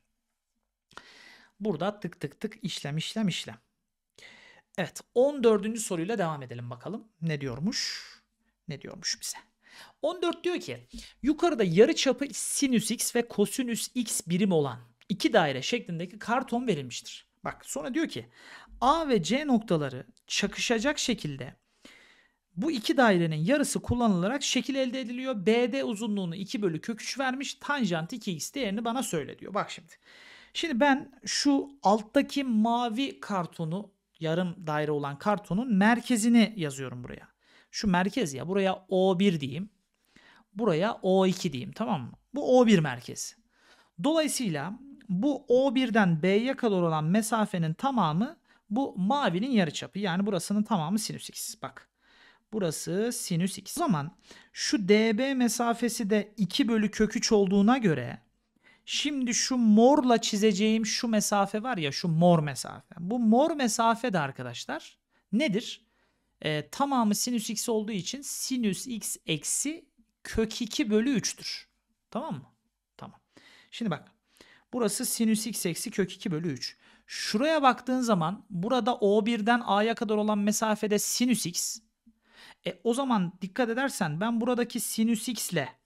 Burada tık tık tık işlem işlem işlem. Evet 14. soruyla devam edelim bakalım. Ne diyormuş? Ne diyormuş bize? 14 diyor ki yukarıda yarı çapı sinüs x ve kosinüs x birim olan iki daire şeklindeki karton verilmiştir. Bak sonra diyor ki A ve C noktaları çakışacak şekilde bu iki dairenin yarısı kullanılarak şekil elde ediliyor. BD uzunluğunu 2 bölü kök 3 vermiş. Tanjant 2x değerini bana söyle diyor. Bak şimdi. Şimdi ben şu alttaki mavi kartonu yarım daire olan kartonun merkezini yazıyorum buraya. Şu merkez ya buraya O1 diyeyim. Buraya O2 diyeyim tamam mı? Bu O1 merkezi. Dolayısıyla bu O1'den B'ye kadar olan mesafenin tamamı bu mavinin yarıçapı. Yani burasının tamamı sinüs x. Bak. Burası sinüs x. O zaman şu db mesafesi de 2 bölü kök 3 olduğuna göre Şimdi şu morla çizeceğim şu mesafe var ya şu mor mesafe. Bu mor mesafe de arkadaşlar nedir? Ee, tamamı sinüs x olduğu için sinüs x eksi kök 2 bölü 3'tür. Tamam mı? Tamam. Şimdi bak. Burası sinüs x eksi kök 2 bölü 3. Şuraya baktığın zaman burada O1'den A'ya kadar olan mesafede sinüs x. E, o zaman dikkat edersen ben buradaki sinüs x ile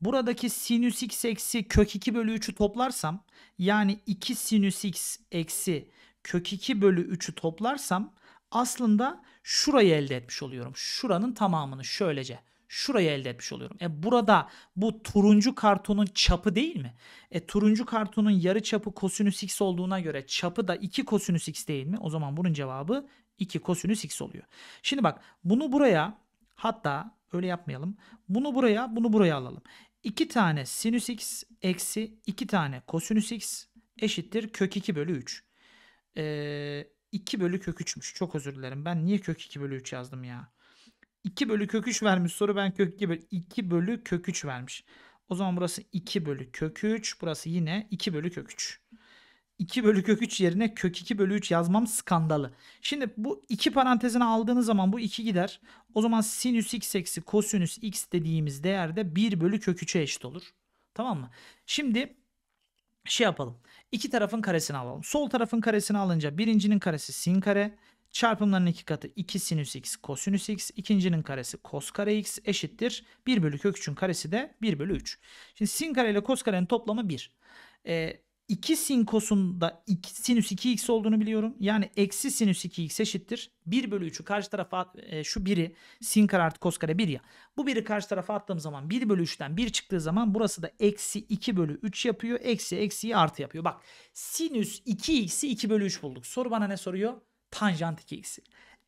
Buradaki sinüs x eksi kök 2 bölü 3'ü toplarsam yani 2 sinüs x eksi kök 2 bölü 3'ü toplarsam aslında şurayı elde etmiş oluyorum. Şuranın tamamını şöylece şurayı elde etmiş oluyorum. E burada bu turuncu kartonun çapı değil mi? E turuncu kartonun yarı çapı kosinüs x olduğuna göre çapı da 2 kosinüs x değil mi? O zaman bunun cevabı 2 kosinüs x oluyor. Şimdi bak bunu buraya hatta öyle yapmayalım. Bunu buraya bunu buraya alalım. 2 tane sinüs x eksi 2 tane kosinüs x eşittir kök 2 bölü 3. Ee, 2 bölü kök 3'müş. Çok özür dilerim. Ben niye kök 2 bölü 3 yazdım ya? 2 bölü kök 3 vermiş soru ben kök 2 bölü 2 bölü kök 3 vermiş. O zaman burası 2 bölü kök 3. Burası yine 2 bölü kök 3. 2 bölü kök 3 yerine kök 2 bölü 3 yazmam skandalı. Şimdi bu iki parantezine aldığınız zaman bu 2 gider. O zaman sinüs x eksi kosinüs x dediğimiz değerde 1 bölü kök 3'e eşit olur. Tamam mı? Şimdi şey yapalım. İki tarafın karesini alalım. Sol tarafın karesini alınca birincinin karesi sin kare. Çarpımların iki katı 2 sinüs x kosinüs x. ikincinin karesi kos kare x eşittir. 1 bölü kök 3'ün karesi de 1 bölü 3. Şimdi sin kare ile kos karenin toplamı 1. Ee, 2 sin kosunda 2 sinüs 2x olduğunu biliyorum. Yani eksi sinüs 2x eşittir. 1 bölü 3'ü karşı tarafa e, şu 1'i sin kare artı kos kare 1 ya. Bu 1'i karşı tarafa attığım zaman 1 bölü 3'ten 1 çıktığı zaman burası da eksi 2 bölü 3 yapıyor. Eksi eksiyi artı yapıyor. Bak sinüs 2x'i 2 bölü 3 bulduk. Soru bana ne soruyor? Tanjant 2x'i.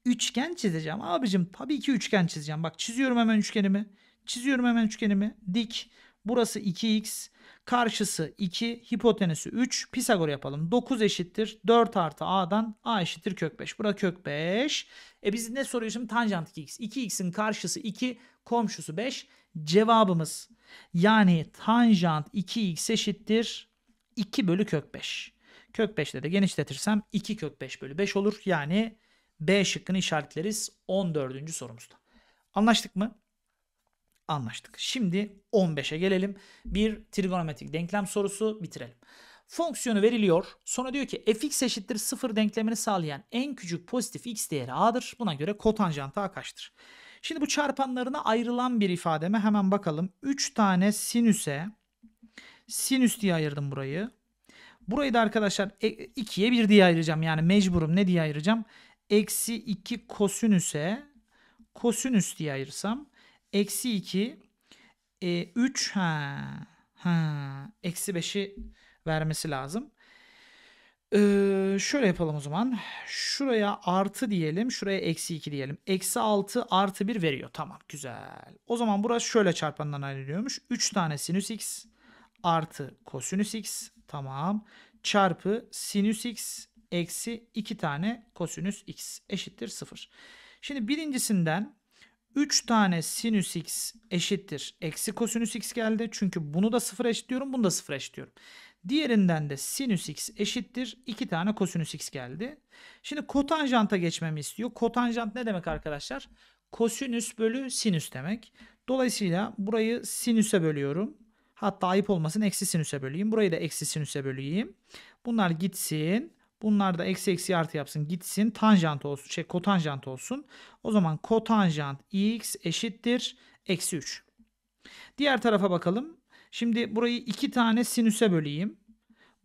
Üçgen çizeceğim. Abicim tabii ki üçgen çizeceğim. Bak çiziyorum hemen üçgenimi. Çiziyorum hemen üçgenimi. Dik. Burası 2x. Karşısı 2, hipotenüsü 3. Pisagor yapalım. 9 eşittir 4 artı a'dan a eşittir kök 5. Burada kök 5. E biz ne soruyoruz şimdi? Tanjant 2x. 2x'in karşısı 2, komşusu 5. Cevabımız yani tanjant 2x eşittir 2 bölü kök 5. Kök 5'te de genişletirsem 2 kök 5 bölü 5 olur. Yani B şıkkını işaretleriz 14. sorumuzda. Anlaştık mı? Anlaştık. Şimdi 15'e gelelim. Bir trigonometrik denklem sorusu bitirelim. Fonksiyonu veriliyor. Sonra diyor ki fx eşittir 0 denklemini sağlayan en küçük pozitif x değeri a'dır. Buna göre kotanjantı a kaçtır? Şimdi bu çarpanlarına ayrılan bir ifademe hemen bakalım. 3 tane sinüse sinüs diye ayırdım burayı. Burayı da arkadaşlar 2'ye e, 1 diye ayıracağım. Yani mecburum ne diye ayıracağım? Eksi 2 kosinüse kosinüs diye ayırsam Eksi 2. E, 3. Ha. Ha. Eksi 5'i vermesi lazım. Ee, şöyle yapalım o zaman. Şuraya artı diyelim. Şuraya eksi 2 diyelim. Eksi 6 artı 1 veriyor. Tamam güzel. O zaman burası şöyle çarpandan ayrılıyormuş. 3 tane sinüs x artı kosinüs x. Tamam. Çarpı sinüs x eksi 2 tane kosinüs x eşittir 0. Şimdi birincisinden 3 tane sinüs x eşittir. Eksi kosinüs x geldi. Çünkü bunu da sıfır eşitliyorum. Bunu da sıfır eşitliyorum. Diğerinden de sinüs x eşittir. 2 tane kosinüs x geldi. Şimdi kotanjanta geçmemi istiyor. Kotanjant ne demek arkadaşlar? Kosinüs bölü sinüs demek. Dolayısıyla burayı sinüse bölüyorum. Hatta ayıp olmasın eksi sinüse böleyim. Burayı da eksi sinüse böleyim. Bunlar gitsin. Bunlar da eksi eksi artı yapsın gitsin. Tanjant olsun şey kotanjant olsun. O zaman kotanjant x eşittir eksi 3. Diğer tarafa bakalım. Şimdi burayı iki tane sinüse böleyim.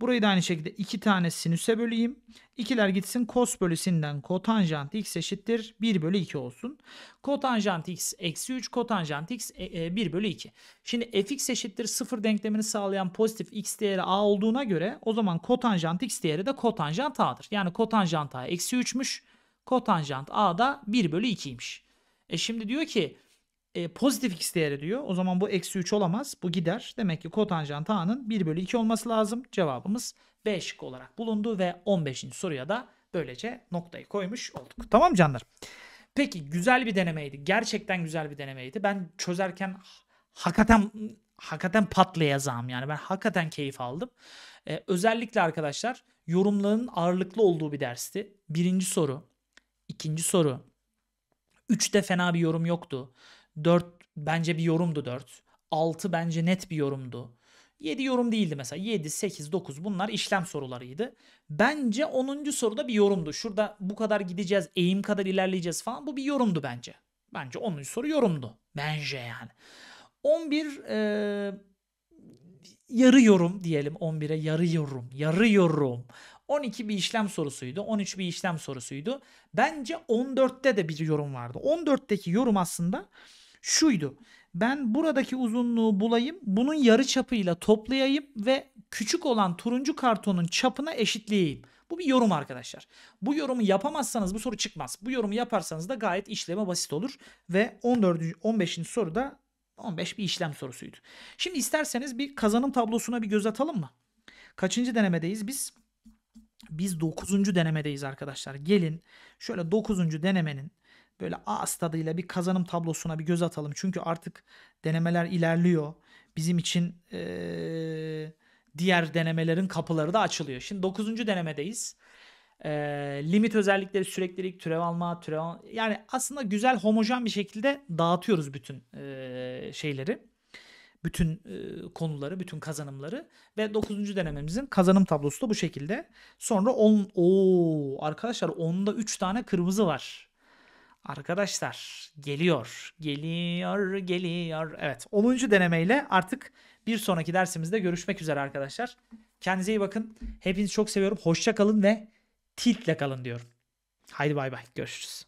Burayı da aynı şekilde 2 tane sinüse böleyim. 2'ler gitsin cos bölü sin'den kotanjant x eşittir 1 bölü 2 olsun. Kotanjant x eksi 3 kotanjant x 1 e, e, bölü 2. Şimdi fx eşittir 0 denklemini sağlayan pozitif x değeri a olduğuna göre o zaman kotanjant x değeri de kotanjant a'dır. Yani kotanjant a eksi 3'müş. Kotanjant a da 1 bölü 2'ymiş. E şimdi diyor ki e, pozitif x değeri diyor. O zaman bu eksi 3 olamaz. Bu gider. Demek ki kotanjant a'nın 1 bölü 2 olması lazım. Cevabımız B olarak bulundu ve 15. soruya da böylece noktayı koymuş olduk. Tamam canlar? Peki güzel bir denemeydi. Gerçekten güzel bir denemeydi. Ben çözerken hakikaten hakikaten patlayacağım yani ben hakikaten keyif aldım. Ee, özellikle arkadaşlar yorumların ağırlıklı olduğu bir dersti. Birinci soru, ikinci soru, üçte fena bir yorum yoktu. 4 bence bir yorumdu 4. 6 bence net bir yorumdu. 7 yorum değildi mesela. 7, 8, 9 bunlar işlem sorularıydı. Bence 10. soruda bir yorumdu. Şurada bu kadar gideceğiz, eğim kadar ilerleyeceğiz falan. Bu bir yorumdu bence. Bence 10. soru yorumdu. Bence yani. 11 e, yarı yorum diyelim 11'e yarı yorum. Yarı yorum. 12 bir işlem sorusuydu. 13 bir işlem sorusuydu. Bence 14'te de bir yorum vardı. 14'teki yorum aslında şuydu. Ben buradaki uzunluğu bulayım, bunun yarı çapıyla toplayayım ve küçük olan turuncu kartonun çapına eşitleyeyim. Bu bir yorum arkadaşlar. Bu yorumu yapamazsanız bu soru çıkmaz. Bu yorumu yaparsanız da gayet işleme basit olur. Ve 14. 15. da 15 bir işlem sorusuydu. Şimdi isterseniz bir kazanım tablosuna bir göz atalım mı? Kaçıncı denemedeyiz biz? Biz 9. denemedeyiz arkadaşlar. Gelin şöyle 9. denemenin böyle ağız tadıyla bir kazanım tablosuna bir göz atalım. Çünkü artık denemeler ilerliyor. Bizim için ee, diğer denemelerin kapıları da açılıyor. Şimdi 9. denemedeyiz. E, limit özellikleri, süreklilik, türev alma, türev alma. Yani aslında güzel, homojen bir şekilde dağıtıyoruz bütün e, şeyleri. Bütün e, konuları, bütün kazanımları. Ve 9. denememizin kazanım tablosu da bu şekilde. Sonra 10, ooo arkadaşlar 10'da 3 tane kırmızı var. Arkadaşlar geliyor, geliyor, geliyor. Evet 10. denemeyle artık bir sonraki dersimizde görüşmek üzere arkadaşlar. Kendinize iyi bakın. Hepinizi çok seviyorum. Hoşça kalın ve tiltle kalın diyorum. Haydi bay bay. Görüşürüz.